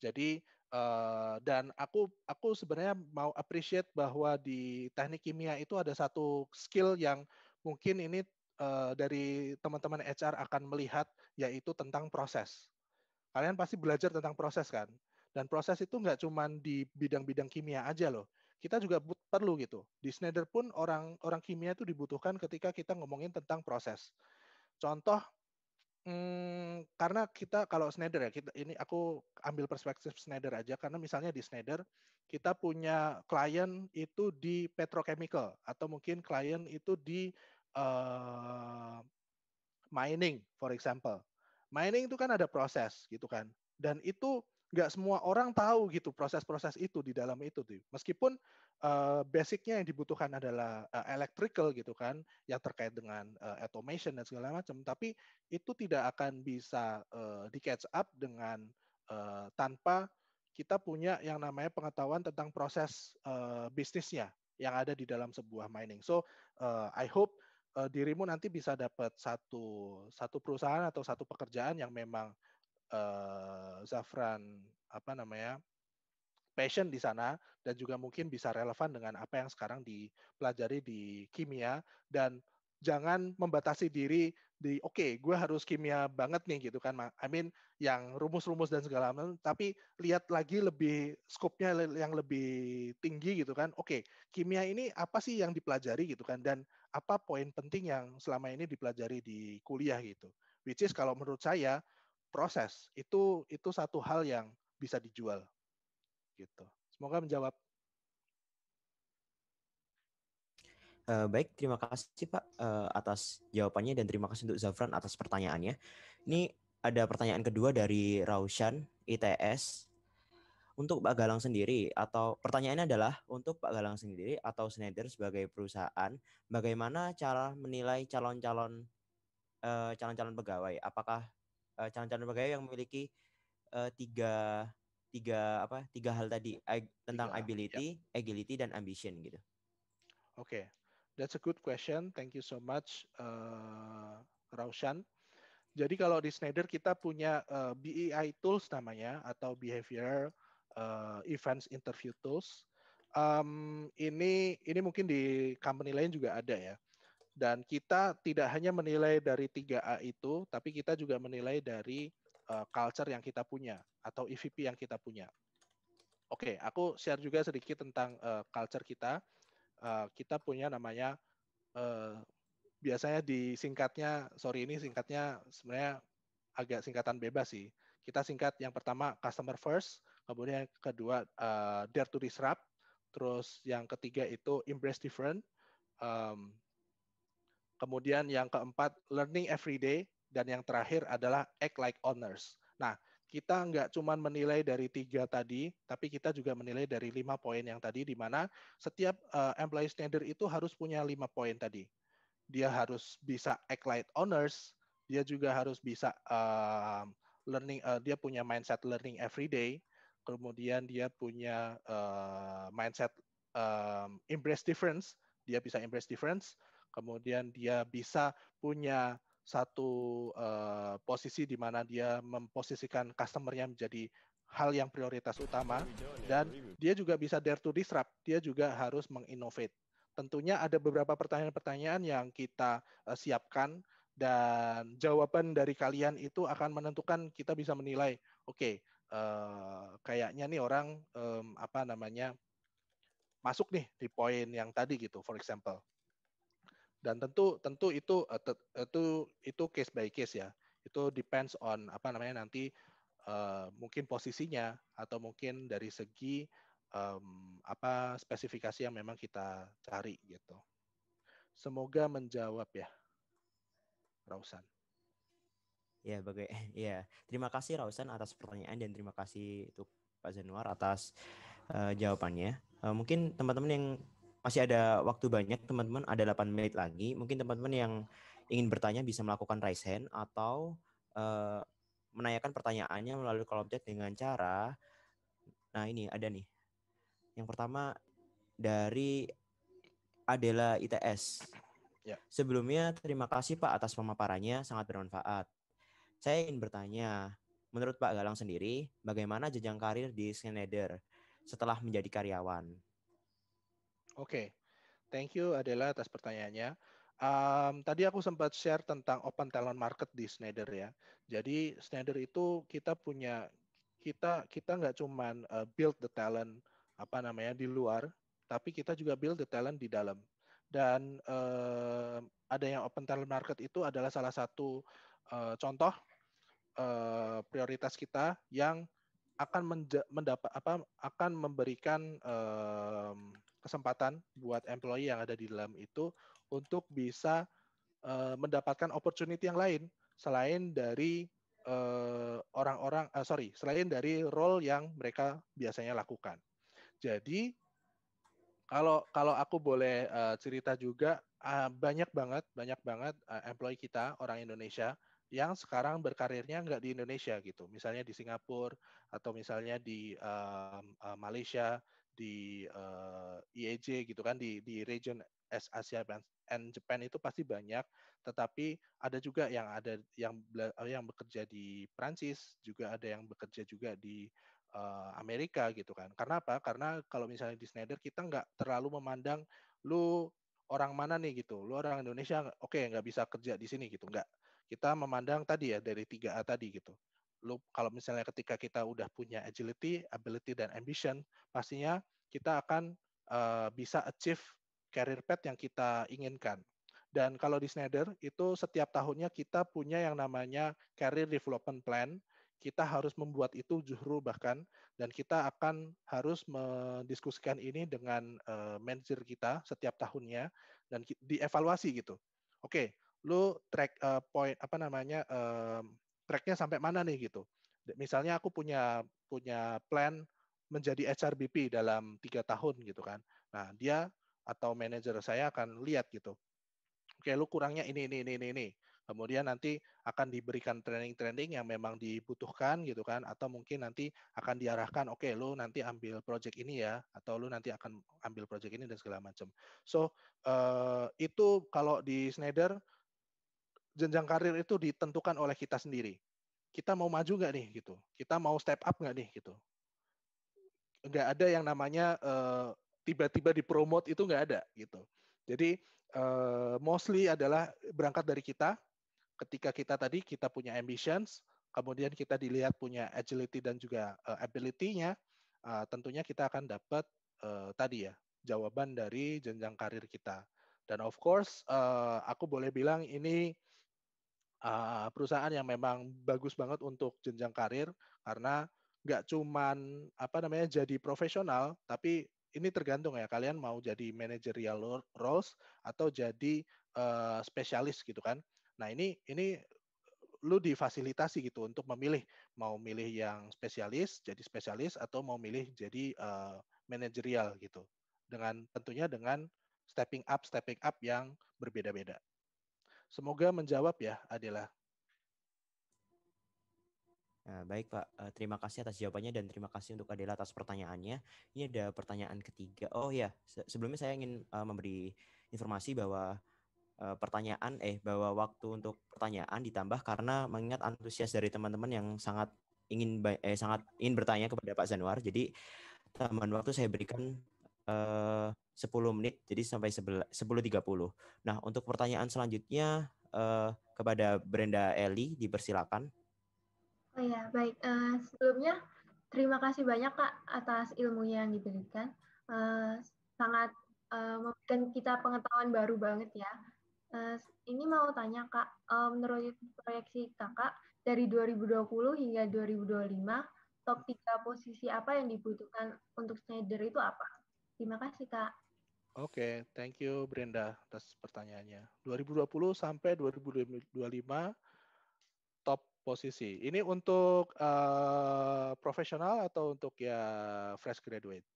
Jadi Uh, dan aku aku sebenarnya mau appreciate bahwa di teknik kimia itu ada satu skill yang mungkin ini uh, dari teman-teman HR akan melihat yaitu tentang proses. Kalian pasti belajar tentang proses kan? Dan proses itu nggak cuma di bidang-bidang kimia aja loh. Kita juga perlu gitu. Di Schneider pun orang orang kimia itu dibutuhkan ketika kita ngomongin tentang proses. Contoh Hmm, karena kita kalau Schneider ya kita ini aku ambil perspektif Schneider aja karena misalnya di Schneider kita punya klien itu di petrochemical atau mungkin klien itu di uh, mining for example. Mining itu kan ada proses gitu kan. Dan itu nggak semua orang tahu gitu proses-proses itu di dalam itu tuh. Meskipun uh, basicnya yang dibutuhkan adalah uh, electrical gitu kan, yang terkait dengan uh, automation dan segala macam, tapi itu tidak akan bisa uh, di catch up dengan uh, tanpa kita punya yang namanya pengetahuan tentang proses uh, bisnisnya yang ada di dalam sebuah mining. So uh, I hope uh, dirimu nanti bisa dapat satu satu perusahaan atau satu pekerjaan yang memang uh, Zafran apa namanya passion di sana dan juga mungkin bisa relevan dengan apa yang sekarang dipelajari di kimia dan jangan membatasi diri di oke okay, gue harus kimia banget nih gitu kan I mean yang rumus-rumus dan segala macam tapi lihat lagi lebih skopnya yang lebih tinggi gitu kan oke okay, kimia ini apa sih yang dipelajari gitu kan dan apa poin penting yang selama ini dipelajari di kuliah gitu which is kalau menurut saya proses itu itu satu hal yang bisa dijual gitu semoga menjawab Uh, baik, terima kasih Pak uh, atas jawabannya dan terima kasih untuk Zafran atas pertanyaannya. Ini ada pertanyaan kedua dari Raushan ITS. Untuk Pak Galang sendiri atau pertanyaannya adalah untuk Pak Galang sendiri atau Schneider sebagai perusahaan, bagaimana cara menilai calon-calon eh, calon-calon pegawai? Apakah calon eh, calon-calon pegawai yang memiliki uh, tiga tiga apa tiga hal tadi I, tentang tiga, ability, yeah. agility dan ambition gitu. Oke, okay. that's a good question. Thank you so much, uh, Raushan. Jadi kalau di Schneider kita punya uh, BEI tools namanya atau behavior uh, events interview tools. Um, ini ini mungkin di company lain juga ada ya dan kita tidak hanya menilai dari 3A itu, tapi kita juga menilai dari uh, culture yang kita punya atau EVP yang kita punya. Oke, okay, aku share juga sedikit tentang uh, culture kita. Uh, kita punya namanya uh, biasanya disingkatnya, sorry ini singkatnya sebenarnya agak singkatan bebas sih. Kita singkat yang pertama customer first, kemudian yang kedua uh, dare to disrupt, terus yang ketiga itu embrace different, um, Kemudian yang keempat, learning every day. Dan yang terakhir adalah act like owners. Nah, kita nggak cuma menilai dari tiga tadi, tapi kita juga menilai dari lima poin yang tadi, di mana setiap uh, employee standard itu harus punya lima poin tadi. Dia harus bisa act like owners, dia juga harus bisa uh, learning, uh, dia punya mindset learning every day, kemudian dia punya uh, mindset um, embrace difference, dia bisa embrace difference, kemudian dia bisa punya satu uh, posisi di mana dia memposisikan customernya menjadi hal yang prioritas utama dan dia juga bisa dare to disrupt, dia juga harus menginnovate. Tentunya ada beberapa pertanyaan-pertanyaan yang kita uh, siapkan dan jawaban dari kalian itu akan menentukan kita bisa menilai, oke, okay, uh, eh, kayaknya nih orang um, apa namanya masuk nih di poin yang tadi gitu, for example. Dan tentu tentu itu eh, itu itu case by case ya. Itu depends on apa namanya nanti uh, mungkin posisinya atau mungkin dari segi um, apa spesifikasi yang memang kita cari gitu. Semoga menjawab ya, Rausan. Ya, bagai ya. Terima kasih Rausan atas pertanyaan dan terima kasih untuk Pak Zanuar atas uh, jawabannya. Uh, mungkin teman-teman yang masih ada waktu banyak teman-teman, ada 8 menit lagi. Mungkin teman-teman yang ingin bertanya bisa melakukan raise hand atau uh, menanyakan pertanyaannya melalui kolom chat dengan cara nah ini ada nih. Yang pertama dari Adela ITS. Ya. Sebelumnya terima kasih Pak atas pemaparannya sangat bermanfaat. Saya ingin bertanya, menurut Pak Galang sendiri, bagaimana jenjang karir di Schneider setelah menjadi karyawan? Oke, okay. thank you Adela atas pertanyaannya. Um, tadi aku sempat share tentang open talent market di Schneider ya. Jadi Schneider itu kita punya kita kita nggak cuman uh, build the talent apa namanya di luar, tapi kita juga build the talent di dalam. Dan uh, ada yang open talent market itu adalah salah satu uh, contoh uh, prioritas kita yang akan mendapat apa akan memberikan uh, kesempatan buat employee yang ada di dalam itu untuk bisa uh, mendapatkan opportunity yang lain selain dari eh, orang-orang uh, sorry selain dari role yang mereka biasanya lakukan. Jadi kalau kalau aku boleh uh, cerita juga uh, banyak banget banyak banget uh, employee kita orang Indonesia yang sekarang berkarirnya nggak di Indonesia gitu, misalnya di Singapura atau misalnya di uh, uh, Malaysia di uh, eh, IEJ gitu kan di di region Asia and Japan itu pasti banyak, tetapi ada juga yang ada yang yang bekerja di Prancis, juga ada yang bekerja juga di uh, Amerika gitu kan. Karena apa? Karena kalau misalnya di Schneider kita nggak terlalu memandang lu orang mana nih gitu, lu orang Indonesia, oke okay, nggak bisa kerja di sini gitu, nggak. Kita memandang tadi ya dari 3A tadi gitu lu kalau misalnya ketika kita udah punya agility, ability dan ambition, pastinya kita akan uh, bisa achieve career path yang kita inginkan. Dan kalau di Schneider itu setiap tahunnya kita punya yang namanya career development plan. Kita harus membuat itu juru bahkan dan kita akan harus mendiskusikan ini dengan uh, manajer kita setiap tahunnya dan dievaluasi gitu. Oke, okay, lu track uh, point apa namanya uh, tracknya sampai mana nih gitu. Misalnya aku punya punya plan menjadi HRBP dalam tiga tahun gitu kan. Nah dia atau manajer saya akan lihat gitu. Oke, lu kurangnya ini ini ini ini ini. Kemudian nanti akan diberikan training-training yang memang dibutuhkan gitu kan atau mungkin nanti akan diarahkan oke okay, lu nanti ambil project ini ya atau lu nanti akan ambil project ini dan segala macam. So, uh, itu kalau di Schneider jenjang karir itu ditentukan oleh kita sendiri. Kita mau maju nggak nih gitu? Kita mau step up nggak nih gitu? Nggak ada yang namanya tiba eh, tiba-tiba dipromot itu nggak ada gitu. Jadi uh, mostly adalah berangkat dari kita. Ketika kita tadi kita punya ambitions, kemudian kita dilihat punya agility dan juga uh, ability-nya, uh, tentunya kita akan dapat uh, tadi ya jawaban dari jenjang karir kita. Dan of course, uh, aku boleh bilang ini Eh, perusahaan yang memang bagus banget untuk jenjang karir karena nggak cuman apa namanya jadi profesional tapi ini tergantung ya kalian mau jadi managerial roles atau jadi uh, spesialis gitu kan. Nah, ini ini lu difasilitasi gitu untuk memilih mau milih yang spesialis jadi spesialis atau mau milih jadi uh, eh, manajerial gitu dengan tentunya dengan stepping up stepping up yang berbeda-beda. Semoga menjawab ya, Adela. Nah, baik Pak, eh, terima kasih atas jawabannya dan terima kasih untuk Adela atas pertanyaannya. Ini ada pertanyaan ketiga. Oh ya, sebelumnya saya ingin eh, memberi informasi bahwa eh, pertanyaan eh bahwa waktu untuk pertanyaan ditambah karena mengingat antusias dari teman-teman yang sangat ingin eh, sangat ingin bertanya kepada Pak Zanwar. Jadi tambahan waktu saya berikan Eh, uh, 10 menit jadi sampai 10.30. Nah, untuk pertanyaan selanjutnya uh, kepada Brenda Eli dipersilakan. Oh ya, baik. Uh, sebelumnya terima kasih banyak Kak atas ilmunya yang diberikan. Uh, sangat uh, memberikan kita pengetahuan baru banget ya. Uh, ini mau tanya Kak, uh, menurut proyeksi Kakak dari 2020 hingga 2025 top 3 posisi apa yang dibutuhkan untuk Schneider itu apa? Terima kasih Kak. Oke, okay, thank you Brenda atas pertanyaannya. 2020 sampai 2025 top posisi. Ini untuk uh, profesional atau untuk ya fresh graduate?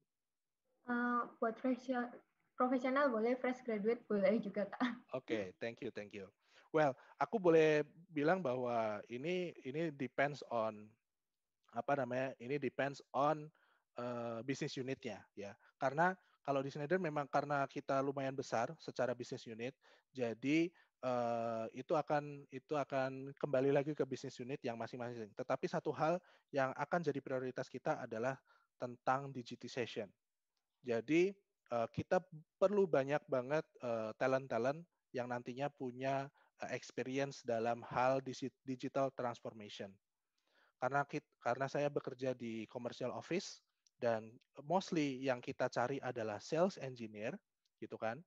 Uh, buat fresh profesional boleh, fresh graduate boleh juga kak. Oke, okay, thank you, thank you. Well, aku boleh bilang bahwa ini ini depends on apa namanya? Ini depends on uh, eh, bisnis unitnya ya. Karena kalau di Schneider memang karena kita lumayan besar secara bisnis unit, jadi uh, itu akan itu akan kembali lagi ke bisnis unit yang masing-masing. Tetapi satu hal yang akan jadi prioritas kita adalah tentang digitization. Jadi uh, kita perlu banyak banget eh, talent-talent uh, yang nantinya punya experience dalam hal digital transformation. Karena kita, karena saya bekerja di commercial office, dan mostly yang kita cari adalah sales engineer, gitu kan?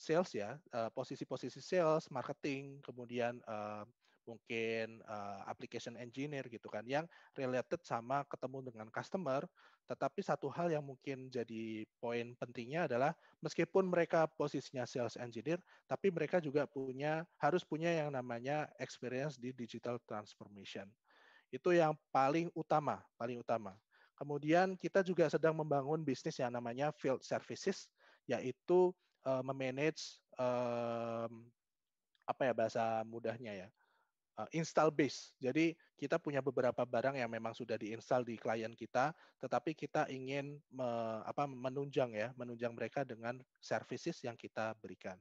Sales ya, eh, posisi-posisi sales, marketing, kemudian eh, mungkin eh, application engineer gitu kan yang related sama ketemu dengan customer tetapi satu hal yang mungkin jadi poin pentingnya adalah meskipun mereka posisinya sales engineer tapi mereka juga punya harus punya yang namanya experience di digital transformation itu yang paling utama paling utama Kemudian kita juga sedang membangun bisnis yang namanya field services, yaitu uh, memanage um, apa ya bahasa mudahnya ya uh, install base. Jadi kita punya beberapa barang yang memang sudah diinstal di klien kita, tetapi kita ingin me, apa, menunjang ya, menunjang mereka dengan services yang kita berikan.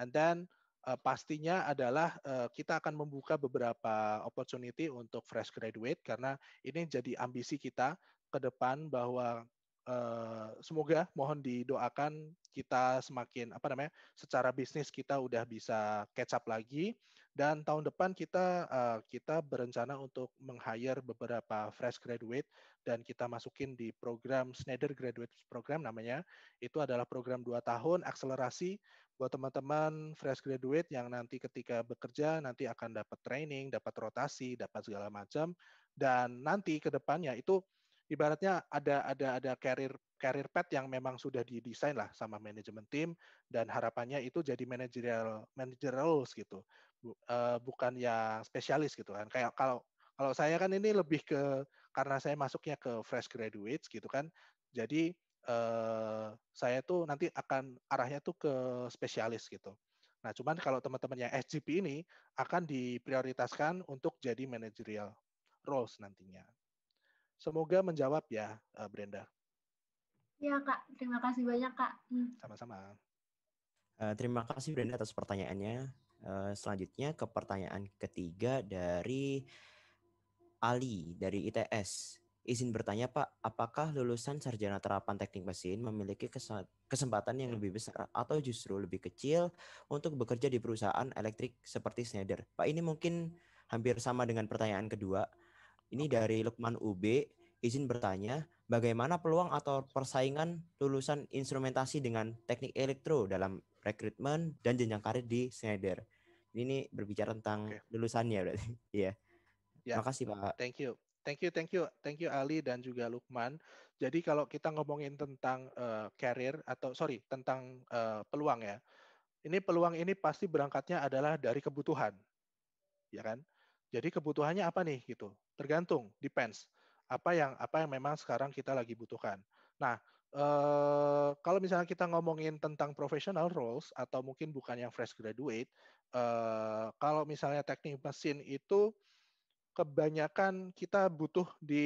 And then uh, pastinya adalah uh, kita akan membuka beberapa opportunity untuk fresh graduate karena ini jadi ambisi kita ke depan bahwa uh, semoga mohon didoakan kita semakin apa namanya secara bisnis kita udah bisa catch up lagi dan tahun depan kita uh, kita berencana untuk meng-hire beberapa fresh graduate dan kita masukin di program Schneider Graduate Program namanya itu adalah program dua tahun akselerasi buat teman-teman fresh graduate yang nanti ketika bekerja nanti akan dapat training, dapat rotasi, dapat segala macam dan nanti ke depannya itu ibaratnya ada ada ada karir karir path yang memang sudah didesain lah sama manajemen tim dan harapannya itu jadi managerial managerial gitu eh, bukan yang spesialis gitu kan kayak kalau kalau saya kan ini lebih ke karena saya masuknya ke fresh graduates gitu kan jadi eh, saya tuh nanti akan arahnya tuh ke spesialis gitu nah cuman kalau teman-teman yang SGP ini akan diprioritaskan untuk jadi managerial roles nantinya Semoga menjawab ya, eh, Brenda. Ya, Kak. Terima kasih banyak, Kak. Hmm. Sama-sama. Uh, terima kasih, Brenda, atas pertanyaannya. Uh, selanjutnya ke pertanyaan ketiga dari Ali dari ITS. Izin bertanya Pak, apakah lulusan sarjana terapan teknik mesin memiliki kesempatan yang lebih besar atau justru lebih kecil untuk bekerja di perusahaan elektrik seperti Schneider? Pak, ini mungkin hampir sama dengan pertanyaan kedua. Ini dari Lukman UB, izin bertanya, bagaimana peluang atau persaingan lulusan instrumentasi dengan teknik elektro dalam rekrutmen dan jenjang karir di Schneider? Ini berbicara tentang okay. lulusannya berarti. Iya. yeah. kasih Pak. Thank you. Thank you, thank you, thank you Ali dan juga Lukman. Jadi kalau kita ngomongin tentang uh, career atau sorry tentang uh, peluang ya, ini peluang ini pasti berangkatnya adalah dari kebutuhan, ya kan? Jadi kebutuhannya apa nih gitu? Tergantung, depends. Apa yang apa yang memang sekarang kita lagi butuhkan. Nah, eh, kalau misalnya kita ngomongin tentang professional roles atau mungkin bukan yang fresh graduate, eh, kalau misalnya teknik mesin itu kebanyakan kita butuh di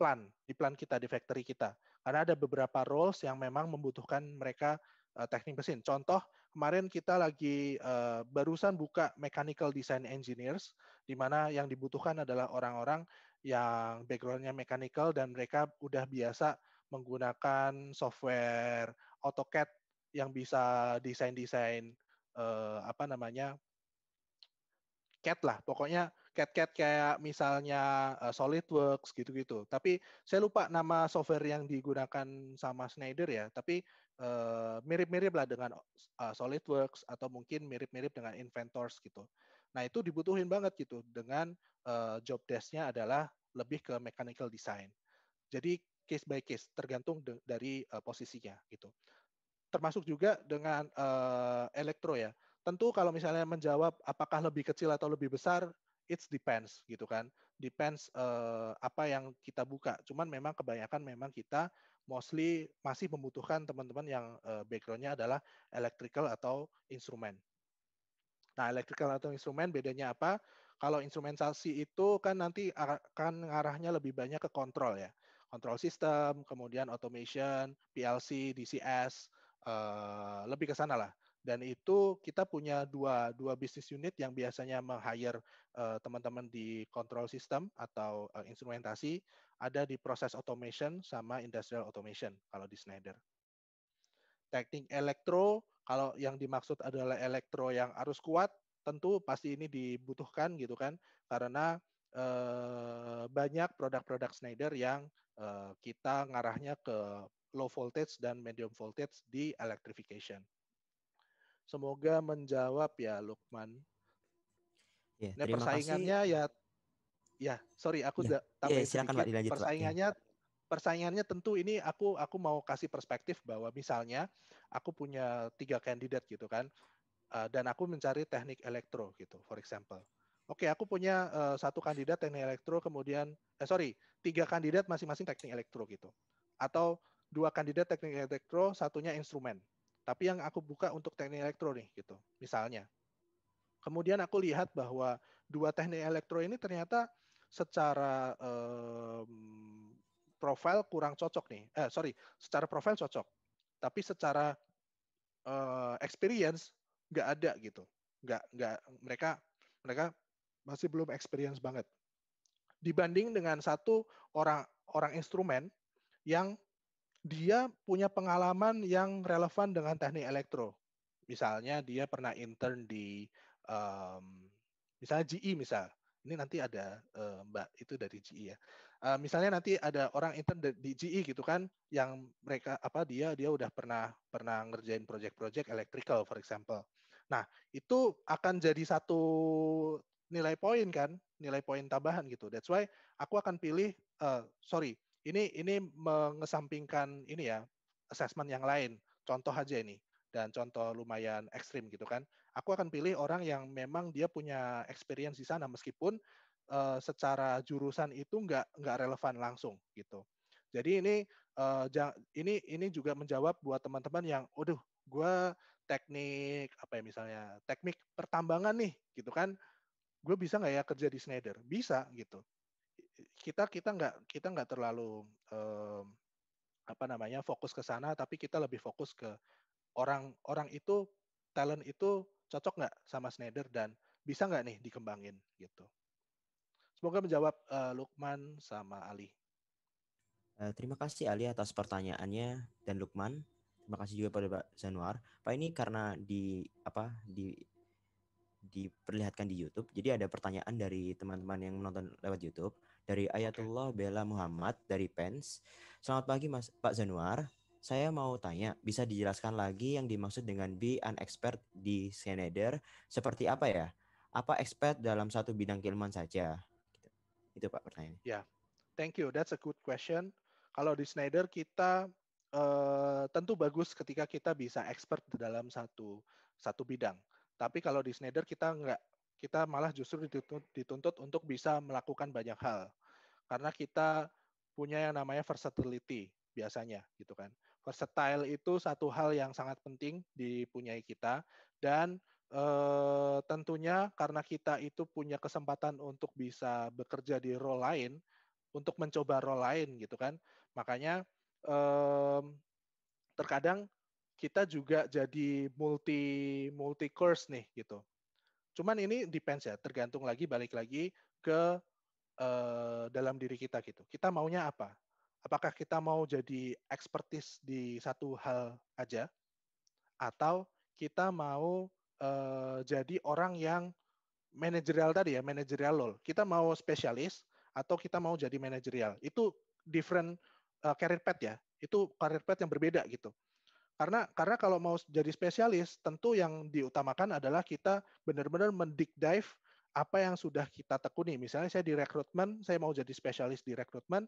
plan, di plan kita, di factory kita. Karena ada beberapa roles yang memang membutuhkan mereka uh, teknik mesin. Contoh, kemarin kita lagi uh, barusan buka mechanical design engineers di mana yang dibutuhkan adalah orang-orang yang backgroundnya mechanical dan mereka udah biasa menggunakan software AutoCAD yang bisa desain-desain eh, apa namanya CAD lah. Pokoknya CAD-CAD kayak misalnya uh, SolidWorks gitu-gitu. Tapi saya lupa nama software yang digunakan sama Schneider ya. Tapi eh, mirip-mirip uh, lah dengan uh, SolidWorks atau mungkin mirip-mirip dengan Inventors gitu. Nah itu dibutuhin banget gitu dengan uh, job desknya adalah lebih ke mechanical design. Jadi case by case tergantung dari uh, posisinya gitu. Termasuk juga dengan uh, elektro ya. Tentu kalau misalnya menjawab apakah lebih kecil atau lebih besar it's depends gitu kan depends uh, apa yang kita buka cuman memang kebanyakan memang kita mostly masih membutuhkan teman-teman yang uh, background-nya adalah electrical atau instrumen Nah, electrical atau instrumen bedanya apa? Kalau instrumentasi itu kan nanti akan arahnya lebih banyak ke kontrol ya. Kontrol sistem, kemudian automation, PLC, DCS, uh, eh, lebih ke sana lah. Dan itu kita punya dua dua bisnis unit yang biasanya meng-hire uh, teman-teman di kontrol sistem atau uh, instrumentasi, ada di proses automation sama industrial automation kalau di Schneider. Teknik elektro kalau yang dimaksud adalah elektro yang arus kuat, tentu pasti ini dibutuhkan gitu kan, karena eh, banyak produk-produk Schneider yang eh, kita ngarahnya ke low voltage dan medium voltage di electrification. Semoga menjawab ya Lukman. Ya, persaingannya kasih. ya ya sorry aku ya. ya tambahin ya, silakan, persaingannya ya persaingannya tentu ini aku aku mau kasih perspektif bahwa misalnya aku punya tiga kandidat gitu kan eh, dan aku mencari teknik elektro gitu for example oke aku punya eh, satu kandidat teknik elektro kemudian eh sorry tiga kandidat masing-masing teknik elektro gitu atau dua kandidat teknik elektro satunya instrumen tapi yang aku buka untuk teknik elektro nih gitu misalnya kemudian aku lihat bahwa dua teknik elektro ini ternyata secara um, profil kurang cocok nih. Eh sorry, secara profil cocok, tapi secara uh, experience nggak ada gitu. Nggak nggak mereka mereka masih belum experience banget. Dibanding dengan satu orang orang instrumen yang dia punya pengalaman yang relevan dengan teknik elektro. Misalnya dia pernah intern di um, misalnya GE misal. Ini nanti ada uh, Mbak itu dari GE ya uh, misalnya nanti ada orang intern di GE gitu kan yang mereka apa dia dia udah pernah pernah ngerjain project-project electrical for example. Nah, itu akan jadi satu nilai poin kan, nilai poin tambahan gitu. That's why aku akan pilih uh, sorry, ini ini mengesampingkan ini ya, assessment yang lain. Contoh aja ini dan contoh lumayan ekstrim gitu kan. Aku akan pilih orang yang memang dia punya experience di sana meskipun uh, secara jurusan itu nggak nggak relevan langsung gitu. Jadi ini uh, ini ini juga menjawab buat teman-teman yang, aduh, gue teknik apa ya misalnya teknik pertambangan nih gitu kan, gue bisa nggak ya kerja di Schneider? Bisa gitu. Kita kita nggak kita nggak terlalu um, apa namanya fokus ke sana, tapi kita lebih fokus ke orang orang itu talent itu cocok nggak sama Schneider dan bisa nggak nih dikembangin gitu. Semoga menjawab uh, Lukman sama Ali. Uh, terima kasih Ali atas pertanyaannya dan Lukman. Terima kasih juga pada Pak Januar. Pak ini karena di apa di diperlihatkan di YouTube. Jadi ada pertanyaan dari teman-teman yang menonton lewat YouTube dari Ayatullah okay. Bella Muhammad dari Pens. Selamat pagi Mas Pak Januar. Saya mau tanya, bisa dijelaskan lagi yang dimaksud dengan be an expert di Schneider seperti apa ya? Apa expert dalam satu bidang keilmuan saja? Itu Pak pertanyaannya. Ya, yeah. thank you. That's a good question. Kalau di Schneider kita uh, tentu bagus ketika kita bisa expert dalam satu satu bidang. Tapi kalau di Schneider kita nggak, kita malah justru dituntut, dituntut untuk bisa melakukan banyak hal. Karena kita punya yang namanya versatility biasanya gitu kan. Versatile itu satu hal yang sangat penting dipunyai kita dan Eh, tentunya karena kita itu punya kesempatan untuk bisa bekerja di role lain, untuk mencoba role lain gitu kan. Makanya terkadang kita juga jadi multi multi course nih gitu. Cuman ini depends ya, tergantung lagi balik lagi ke eh, dalam diri kita gitu. Kita maunya apa? Apakah kita mau jadi expertise di satu hal aja atau kita mau Eh, jadi orang yang manajerial tadi ya, manajerial role. Kita mau spesialis atau kita mau jadi manajerial. Itu different uh, career path ya. Itu career path yang berbeda gitu. Karena karena kalau mau jadi spesialis, tentu yang diutamakan adalah kita benar-benar mendik dive apa yang sudah kita tekuni. Misalnya saya di rekrutmen, saya mau jadi spesialis di rekrutmen,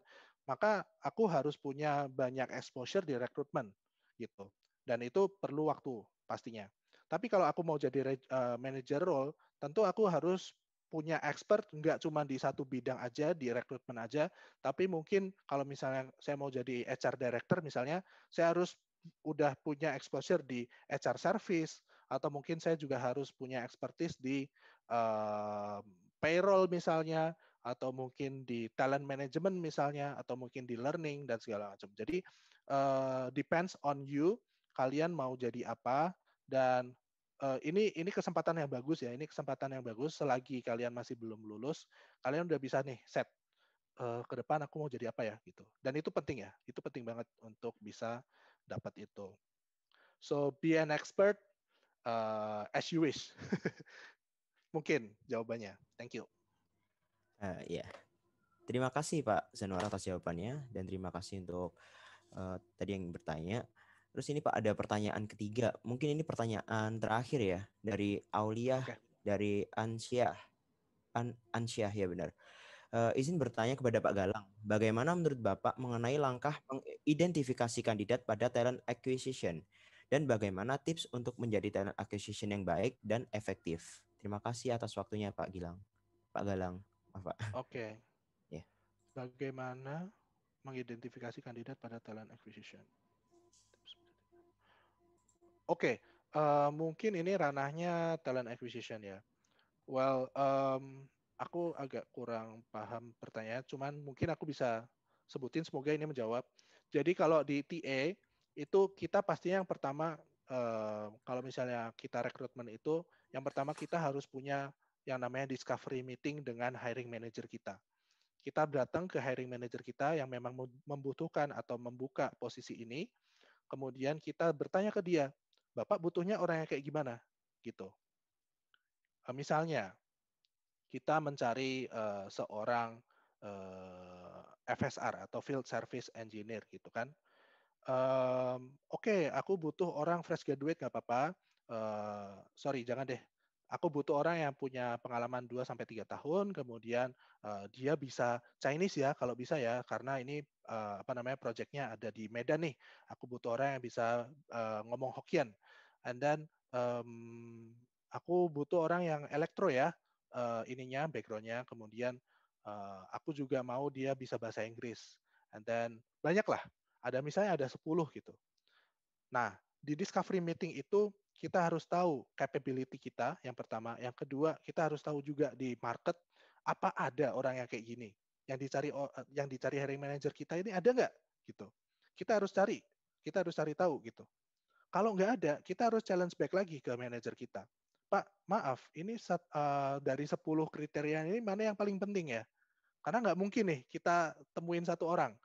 maka aku harus punya banyak exposure di rekrutmen gitu. Dan itu perlu waktu pastinya. Tapi kalau aku mau jadi uh, manager role, tentu aku harus punya expert nggak cuma di satu bidang aja di rekrutmen aja, tapi mungkin kalau misalnya saya mau jadi HR director misalnya, saya harus udah punya exposure di HR service atau mungkin saya juga harus punya expertise di uh, payroll misalnya atau mungkin di talent management misalnya atau mungkin di learning dan segala macam. Jadi uh, depends on you kalian mau jadi apa dan uh, ini ini kesempatan yang bagus ya ini kesempatan yang bagus selagi kalian masih belum lulus kalian udah bisa nih set uh, ke depan aku mau jadi apa ya gitu dan itu penting ya itu penting banget untuk bisa dapat itu so be an expert uh, as you wish mungkin jawabannya thank you uh, ya yeah. terima kasih pak Zanwar atas jawabannya dan terima kasih untuk uh, tadi yang bertanya Terus ini Pak ada pertanyaan ketiga. Mungkin ini pertanyaan terakhir ya dari Aulia okay. dari Ansyah. An Ansyah ya benar. Uh, izin bertanya kepada Pak Galang, bagaimana menurut Bapak mengenai langkah mengidentifikasi kandidat pada talent acquisition dan bagaimana tips untuk menjadi talent acquisition yang baik dan efektif? Terima kasih atas waktunya Pak Gilang. Pak Galang, maaf Pak. Oke. Okay. Ya. Yeah. Bagaimana mengidentifikasi kandidat pada talent acquisition? Oke, okay. uh, eh, mungkin ini ranahnya talent acquisition ya. Well, um, aku agak kurang paham pertanyaan, cuman mungkin aku bisa sebutin semoga ini menjawab. Jadi kalau di TA itu kita pastinya yang pertama uh, kalau misalnya kita rekrutmen itu yang pertama kita harus punya yang namanya discovery meeting dengan hiring manager kita. Kita datang ke hiring manager kita yang memang membutuhkan atau membuka posisi ini. Kemudian kita bertanya ke dia, Bapak butuhnya orang yang kayak gimana gitu. Eh, misalnya kita mencari uh, seorang uh, eh, FSR atau Field Service Engineer gitu kan. Um, Oke, okay, aku butuh orang fresh graduate nggak apa-apa. Uh, sorry, jangan deh aku butuh orang yang punya pengalaman 2 sampai tiga tahun, kemudian uh, dia bisa Chinese ya kalau bisa ya karena ini uh, apa namanya proyeknya ada di Medan nih. Aku butuh orang yang bisa uh, ngomong Hokkien. And then um, aku butuh orang yang elektro ya uh, ininya backgroundnya, kemudian uh, aku juga mau dia bisa bahasa Inggris. And then banyaklah. Ada misalnya ada 10 gitu. Nah, di discovery meeting itu kita harus tahu capability kita yang pertama, yang kedua kita harus tahu juga di market apa ada orang yang kayak gini. Yang dicari eh, yang dicari hiring manager kita ini ada nggak gitu. Kita harus cari, kita harus cari tahu gitu. Kalau nggak ada, kita harus challenge back lagi ke manager kita. Pak, maaf, ini set, uh, dari 10 kriteria ini mana yang paling penting ya? Karena nggak mungkin nih kita temuin satu orang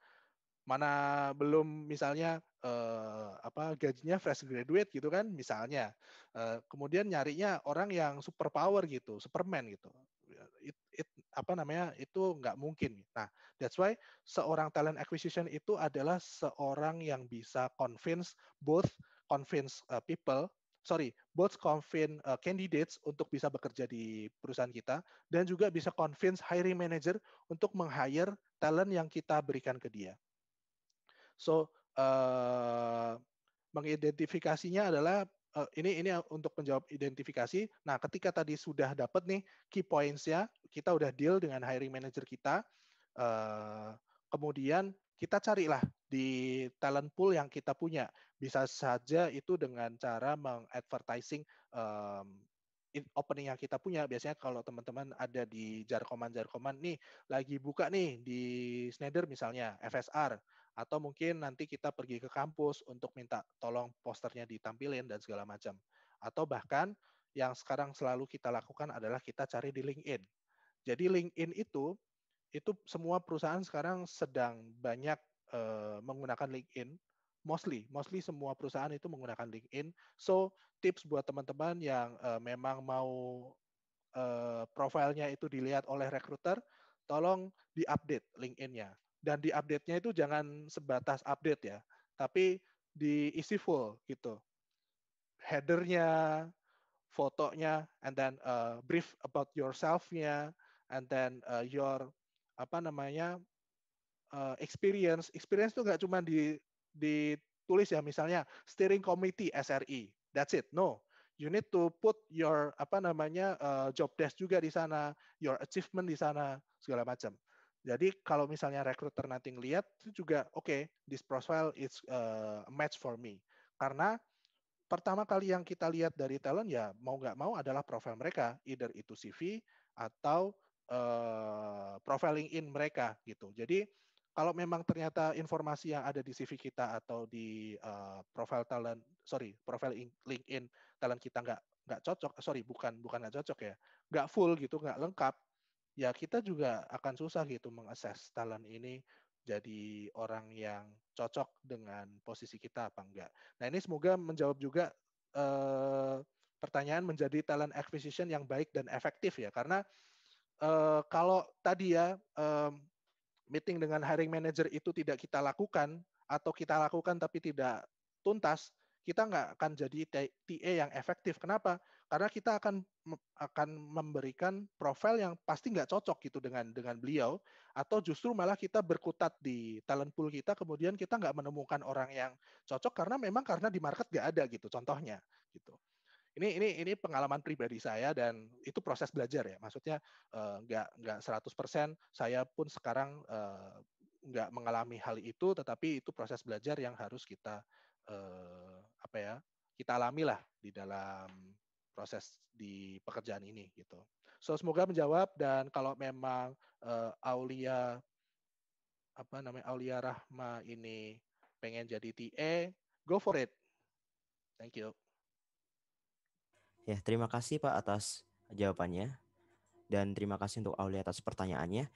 mana belum misalnya eh, apa gajinya fresh graduate gitu kan misalnya eh, kemudian nyarinya orang yang super power gitu superman gitu ya, it, it apa namanya itu nggak mungkin nah that's why seorang talent acquisition itu adalah seorang yang bisa convince both convince uh, people sorry, both convince uh, candidates untuk bisa bekerja di perusahaan kita dan juga bisa convince hiring manager untuk meng-hire talent yang kita berikan ke dia. So uh, mengidentifikasinya adalah uh, ini ini untuk menjawab identifikasi. Nah, ketika tadi sudah dapat nih key points-nya, kita udah deal dengan hiring manager kita. Uh, kemudian kita carilah di talent pool yang kita punya. Bisa saja itu dengan cara mengadvertising um, opening yang kita punya. Biasanya kalau teman-teman ada di jarkoman-jarkoman nih lagi buka nih di Schneider misalnya FSR atau mungkin nanti kita pergi ke kampus untuk minta tolong posternya ditampilin dan segala macam. Atau bahkan yang sekarang selalu kita lakukan adalah kita cari di LinkedIn. Jadi LinkedIn itu itu semua perusahaan sekarang sedang banyak uh, menggunakan LinkedIn mostly mostly semua perusahaan itu menggunakan LinkedIn. So tips buat teman-teman yang uh, memang mau uh, profilnya itu dilihat oleh recruiter, tolong di-update LinkedIn-nya dan di update-nya itu jangan sebatas update ya, tapi diisi full gitu. Headernya, fotonya, and then uh, brief about yourself-nya, and then uh, your apa namanya uh, experience. Experience itu nggak cuma di ditulis ya misalnya steering committee SRI. That's it. No, you need to put your apa namanya uh, job desk juga di sana, your achievement di sana, segala macam. Jadi kalau misalnya recruiter nanti ngelihat itu juga oke, okay, this profile is eh, a match for me. Karena pertama kali yang kita lihat dari talent ya mau nggak mau adalah profil mereka, either itu CV atau uh, profiling in mereka gitu. Jadi kalau memang ternyata informasi yang ada di CV kita atau di uh, profile talent, sorry, profil LinkedIn talent kita nggak nggak cocok, sorry bukan bukan nggak cocok ya, nggak full gitu, nggak lengkap, ya kita juga akan susah gitu mengakses talent ini jadi orang yang cocok dengan posisi kita apa enggak. Nah ini semoga menjawab juga eh, pertanyaan menjadi talent acquisition yang baik dan efektif ya karena eh, kalau tadi ya eh, meeting dengan hiring manager itu tidak kita lakukan atau kita lakukan tapi tidak tuntas kita nggak akan jadi TA yang efektif. Kenapa? karena kita akan akan memberikan profil yang pasti nggak cocok gitu dengan dengan beliau atau justru malah kita berkutat di talent pool kita kemudian kita nggak menemukan orang yang cocok karena memang karena di market nggak ada gitu contohnya gitu ini ini ini pengalaman pribadi saya dan itu proses belajar ya maksudnya nggak eh, nggak 100% saya pun sekarang eh, nggak mengalami hal itu tetapi itu proses belajar yang harus kita eh, apa ya kita alami lah di dalam proses di pekerjaan ini gitu. So semoga menjawab dan kalau memang uh, Aulia apa namanya Aulia Rahma ini pengen jadi TA, go for it. Thank you. Ya, terima kasih Pak atas jawabannya. Dan terima kasih untuk Aulia atas pertanyaannya.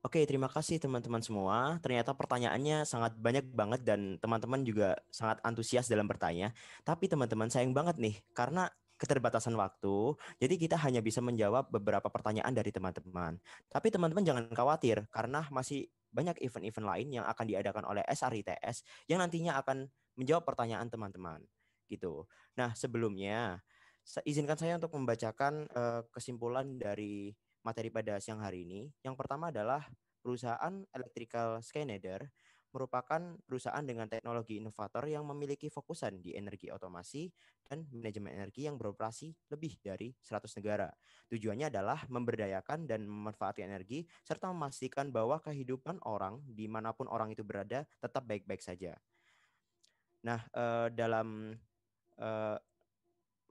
Oke, terima kasih teman-teman semua. Ternyata pertanyaannya sangat banyak banget dan teman-teman juga sangat antusias dalam bertanya. Tapi teman-teman sayang banget nih karena keterbatasan waktu, jadi kita hanya bisa menjawab beberapa pertanyaan dari teman-teman. Tapi teman-teman jangan khawatir karena masih banyak event-event lain yang akan diadakan oleh SRITS yang nantinya akan menjawab pertanyaan teman-teman gitu. Nah, sebelumnya izinkan saya untuk membacakan eh, kesimpulan dari materi pada siang hari ini. Yang pertama adalah perusahaan Electrical Schneider merupakan perusahaan dengan teknologi inovator yang memiliki fokusan di energi otomasi dan manajemen energi yang beroperasi lebih dari 100 negara. Tujuannya adalah memberdayakan dan memanfaatkan energi serta memastikan bahwa kehidupan orang dimanapun orang itu berada tetap baik-baik saja. Nah, eh, dalam eh,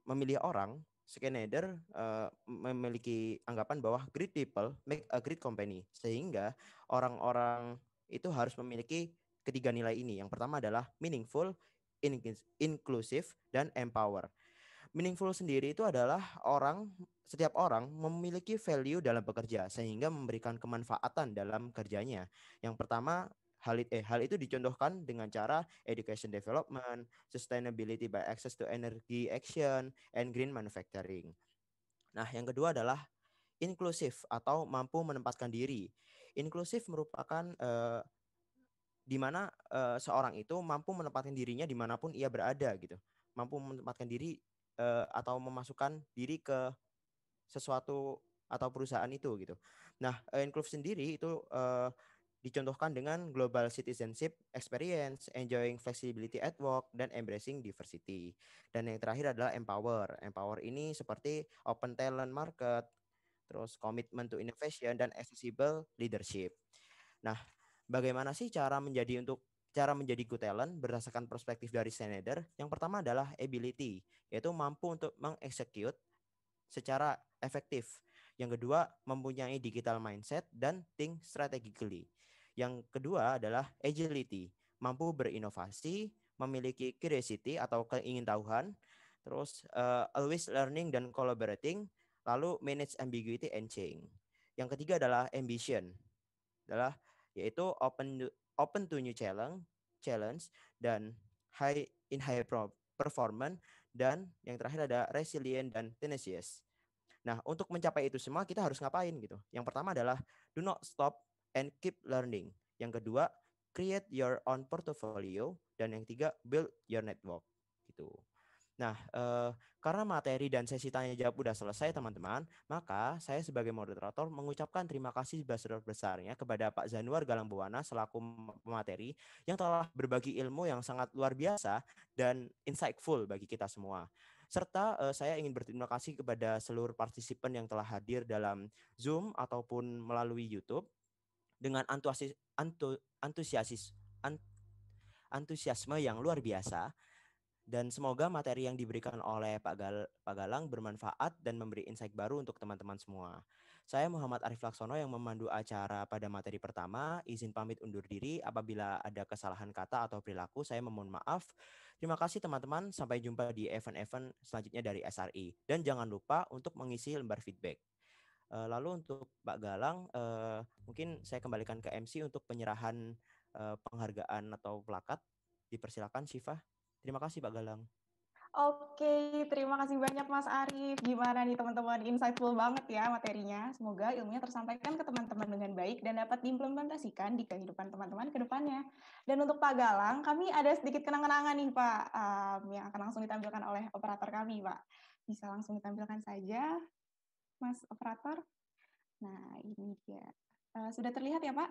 memilih orang, Schneider uh, memiliki anggapan bahwa great people make a great company sehingga orang-orang itu harus memiliki ketiga nilai ini. Yang pertama adalah meaningful, inclusive, dan empower. Meaningful sendiri itu adalah orang setiap orang memiliki value dalam bekerja sehingga memberikan kemanfaatan dalam kerjanya. Yang pertama hal eh, hal itu dicontohkan dengan cara education development, sustainability by access to energy action, and green manufacturing. Nah, yang kedua adalah inklusif atau mampu menempatkan diri. Inklusif merupakan uh, di mana uh, seorang itu mampu menempatkan dirinya dimanapun ia berada gitu, mampu menempatkan diri uh, atau memasukkan diri ke sesuatu atau perusahaan itu gitu. Nah, uh, sendiri itu uh, dicontohkan dengan global citizenship experience, enjoying flexibility at work, dan embracing diversity. Dan yang terakhir adalah empower. Empower ini seperti open talent market, terus commitment to innovation dan accessible leadership. Nah, bagaimana sih cara menjadi untuk cara menjadi good talent berdasarkan perspektif dari Schneider? Yang pertama adalah ability, yaitu mampu untuk mengeksekut secara efektif. Yang kedua, mempunyai digital mindset dan think strategically. Yang kedua adalah agility, mampu berinovasi, memiliki curiosity atau keingintahuan, terus uh, always learning dan collaborating, Lalu manage ambiguity and change. Yang ketiga adalah ambition. Adalah yaitu open open to new challenge, challenge dan high in high performance dan yang terakhir ada resilient dan tenacious. Nah, untuk mencapai itu semua kita harus ngapain gitu. Yang pertama adalah do not stop and keep learning. Yang kedua, create your own portfolio dan yang ketiga build your network gitu. Nah, eh, karena materi dan sesi tanya jawab sudah selesai teman-teman, maka saya sebagai moderator mengucapkan terima kasih sebesar-besarnya kepada Pak Galang Galangbuana selaku pemateri yang telah berbagi ilmu yang sangat luar biasa dan insightful bagi kita semua. Serta eh, saya ingin berterima kasih kepada seluruh partisipan yang telah hadir dalam Zoom ataupun melalui YouTube dengan antusiasis, antusiasis, antusiasme yang luar biasa dan semoga materi yang diberikan oleh Pak, Gal Pak Galang bermanfaat dan memberi insight baru untuk teman-teman semua. Saya Muhammad Arif Laksono yang memandu acara pada materi pertama. Izin pamit undur diri apabila ada kesalahan kata atau perilaku, saya memohon maaf. Terima kasih teman-teman, sampai jumpa di event-event selanjutnya dari SRI. Dan jangan lupa untuk mengisi lembar feedback. Eh, lalu untuk Pak Galang, eh, mungkin saya kembalikan ke MC untuk penyerahan eh, penghargaan atau plakat. Dipersilakan Syifa. Terima kasih Pak Galang. Oke, terima kasih banyak Mas Arief. Gimana nih teman-teman? Insightful banget ya materinya. Semoga ilmunya tersampaikan ke teman-teman dengan baik dan dapat diimplementasikan di kehidupan teman-teman ke depannya. Dan untuk Pak Galang, kami ada sedikit kenang-kenangan nih Pak um, yang akan langsung ditampilkan oleh operator kami Pak. Bisa langsung ditampilkan saja, Mas Operator. Nah, ini dia. Uh, sudah terlihat ya Pak?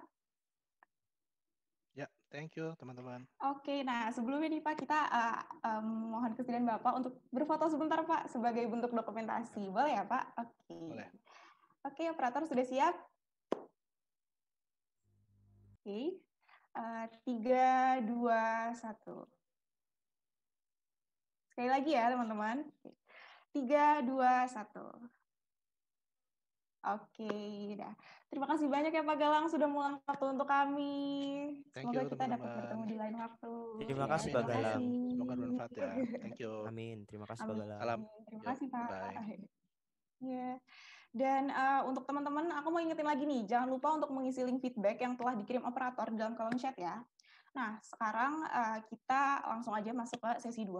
Thank you, teman-teman. Oke, okay, nah sebelumnya nih Pak, kita uh, um, mohon kesediaan Bapak untuk berfoto sebentar Pak sebagai bentuk dokumentasi. Ya. Boleh ya Pak? Oke. Okay. Boleh. Oke, okay, operator sudah siap? Oke. Eh, tiga dua satu. Sekali lagi ya, teman-teman. Tiga dua satu. Oke, okay, Terima kasih banyak ya Pak Galang sudah meluangkan waktu untuk kami. Thank Semoga you, kita teman dapat bertemu di lain waktu. Terima ya, kasih Pak Galang. Semoga bermanfaat ya. Thank you. Amin. Terima kasih Pak Galang. Salam. Terima kasih Pak. Bye. Ya, yeah. dan uh, untuk teman-teman, aku mau ingetin lagi nih, jangan lupa untuk mengisi link feedback yang telah dikirim operator dalam kolom chat ya. Nah, sekarang uh, kita langsung aja masuk ke sesi 2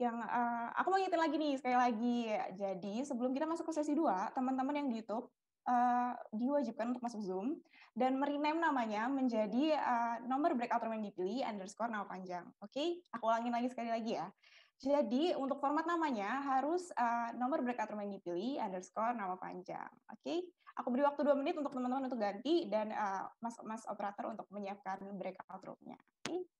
yang uh, aku mau ngingetin lagi nih sekali lagi. Jadi sebelum kita masuk ke sesi 2, teman-teman yang di YouTube uh, diwajibkan untuk masuk Zoom dan merename namanya menjadi uh, nomor breakout room yang dipilih underscore nama panjang. Oke, okay? aku ulangin lagi sekali lagi ya. Jadi untuk format namanya harus uh, nomor breakout room yang dipilih underscore nama panjang. Oke, okay? aku beri waktu dua menit untuk teman-teman untuk ganti dan uh, mas mas operator untuk menyiapkan breakout roomnya. Oke. Okay?